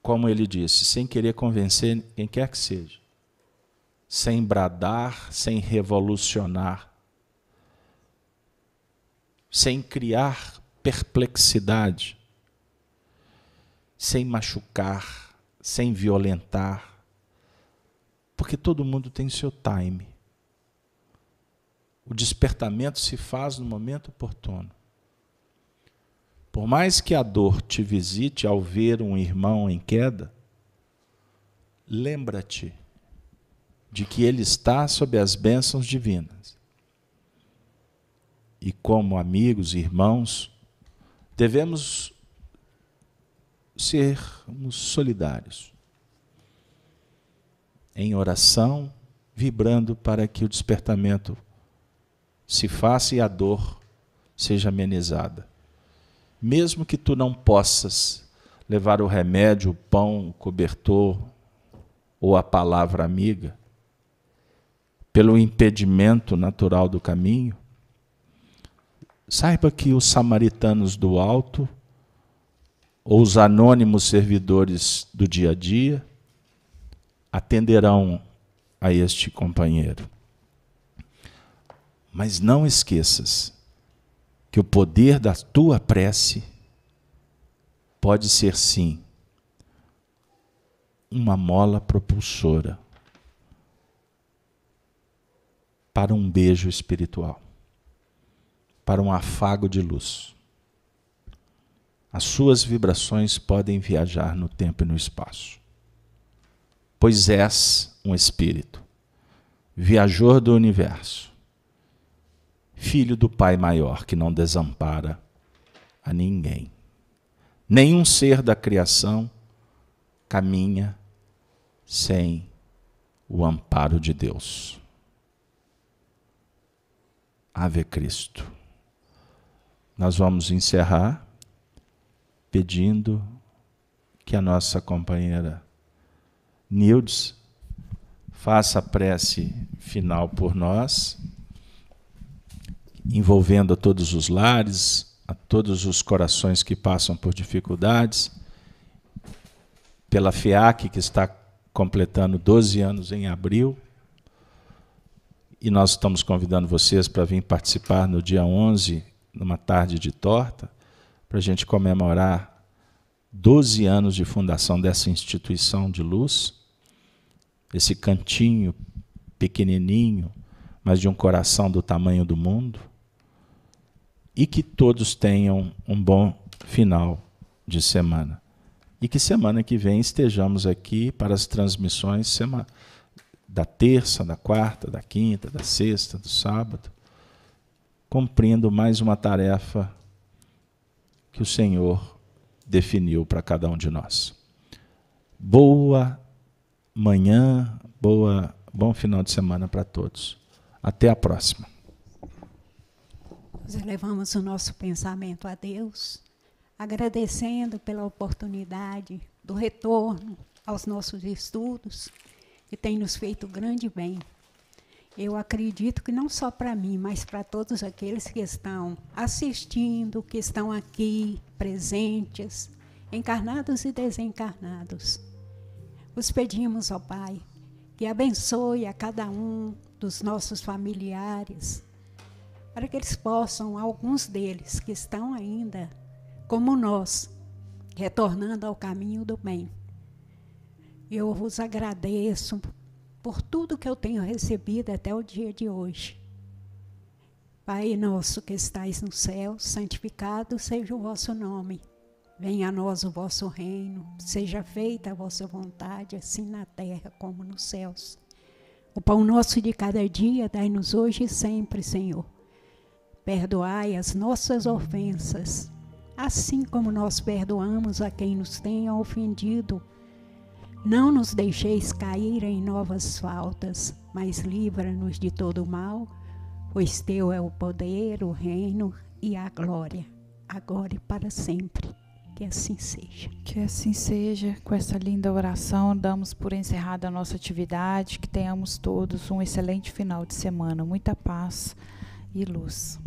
Como ele disse, sem querer convencer quem quer que seja sem bradar, sem revolucionar, sem criar perplexidade, sem machucar, sem violentar, porque todo mundo tem seu time. O despertamento se faz no momento oportuno. Por mais que a dor te visite ao ver um irmão em queda, lembra-te de que ele está sob as bênçãos divinas. E como amigos e irmãos, devemos sermos solidários em oração, vibrando para que o despertamento se faça e a dor seja amenizada. Mesmo que tu não possas levar o remédio, o pão, o cobertor ou a palavra amiga, pelo impedimento natural do caminho, saiba que os samaritanos do alto, ou os anônimos servidores do dia a dia, atenderão a este companheiro. Mas não esqueças que o poder da tua prece pode ser, sim, uma mola propulsora para um beijo espiritual, para um afago de luz. As suas vibrações podem viajar no tempo e no espaço. Pois és um espírito, viajor do universo, filho do Pai maior que não desampara a ninguém. Nenhum ser da criação caminha sem o amparo de Deus. Ave Cristo. Nós vamos encerrar pedindo que a nossa companheira Nildes faça a prece final por nós, envolvendo a todos os lares, a todos os corações que passam por dificuldades, pela FEAC, que está completando 12 anos em abril e nós estamos convidando vocês para vir participar no dia 11, numa tarde de torta, para a gente comemorar 12 anos de fundação dessa instituição de luz, esse cantinho pequenininho, mas de um coração do tamanho do mundo, e que todos tenham um bom final de semana. E que semana que vem estejamos aqui para as transmissões semanais da terça, da quarta, da quinta, da sexta, do sábado, cumprindo mais uma tarefa que o Senhor definiu para cada um de nós. Boa manhã, boa, bom final de semana para todos. Até a próxima. Nós elevamos o nosso pensamento a Deus, agradecendo pela oportunidade do retorno aos nossos estudos e tem nos feito grande bem. Eu acredito que não só para mim, mas para todos aqueles que estão assistindo, que estão aqui presentes, encarnados e desencarnados. Os pedimos, ó Pai, que abençoe a cada um dos nossos familiares, para que eles possam, alguns deles que estão ainda, como nós, retornando ao caminho do bem, eu vos agradeço por tudo que eu tenho recebido até o dia de hoje. Pai nosso que estais no céu, santificado seja o vosso nome. Venha a nós o vosso reino, seja feita a vossa vontade, assim na terra como nos céus. O pão nosso de cada dia dai-nos hoje e sempre, Senhor. Perdoai as nossas ofensas, assim como nós perdoamos a quem nos tenha ofendido não nos deixeis cair em novas faltas, mas livra-nos de todo mal, pois Teu é o poder, o reino e a glória, agora e para sempre. Que assim seja. Que assim seja. Com essa linda oração, damos por encerrada a nossa atividade. Que tenhamos todos um excelente final de semana. Muita paz e luz.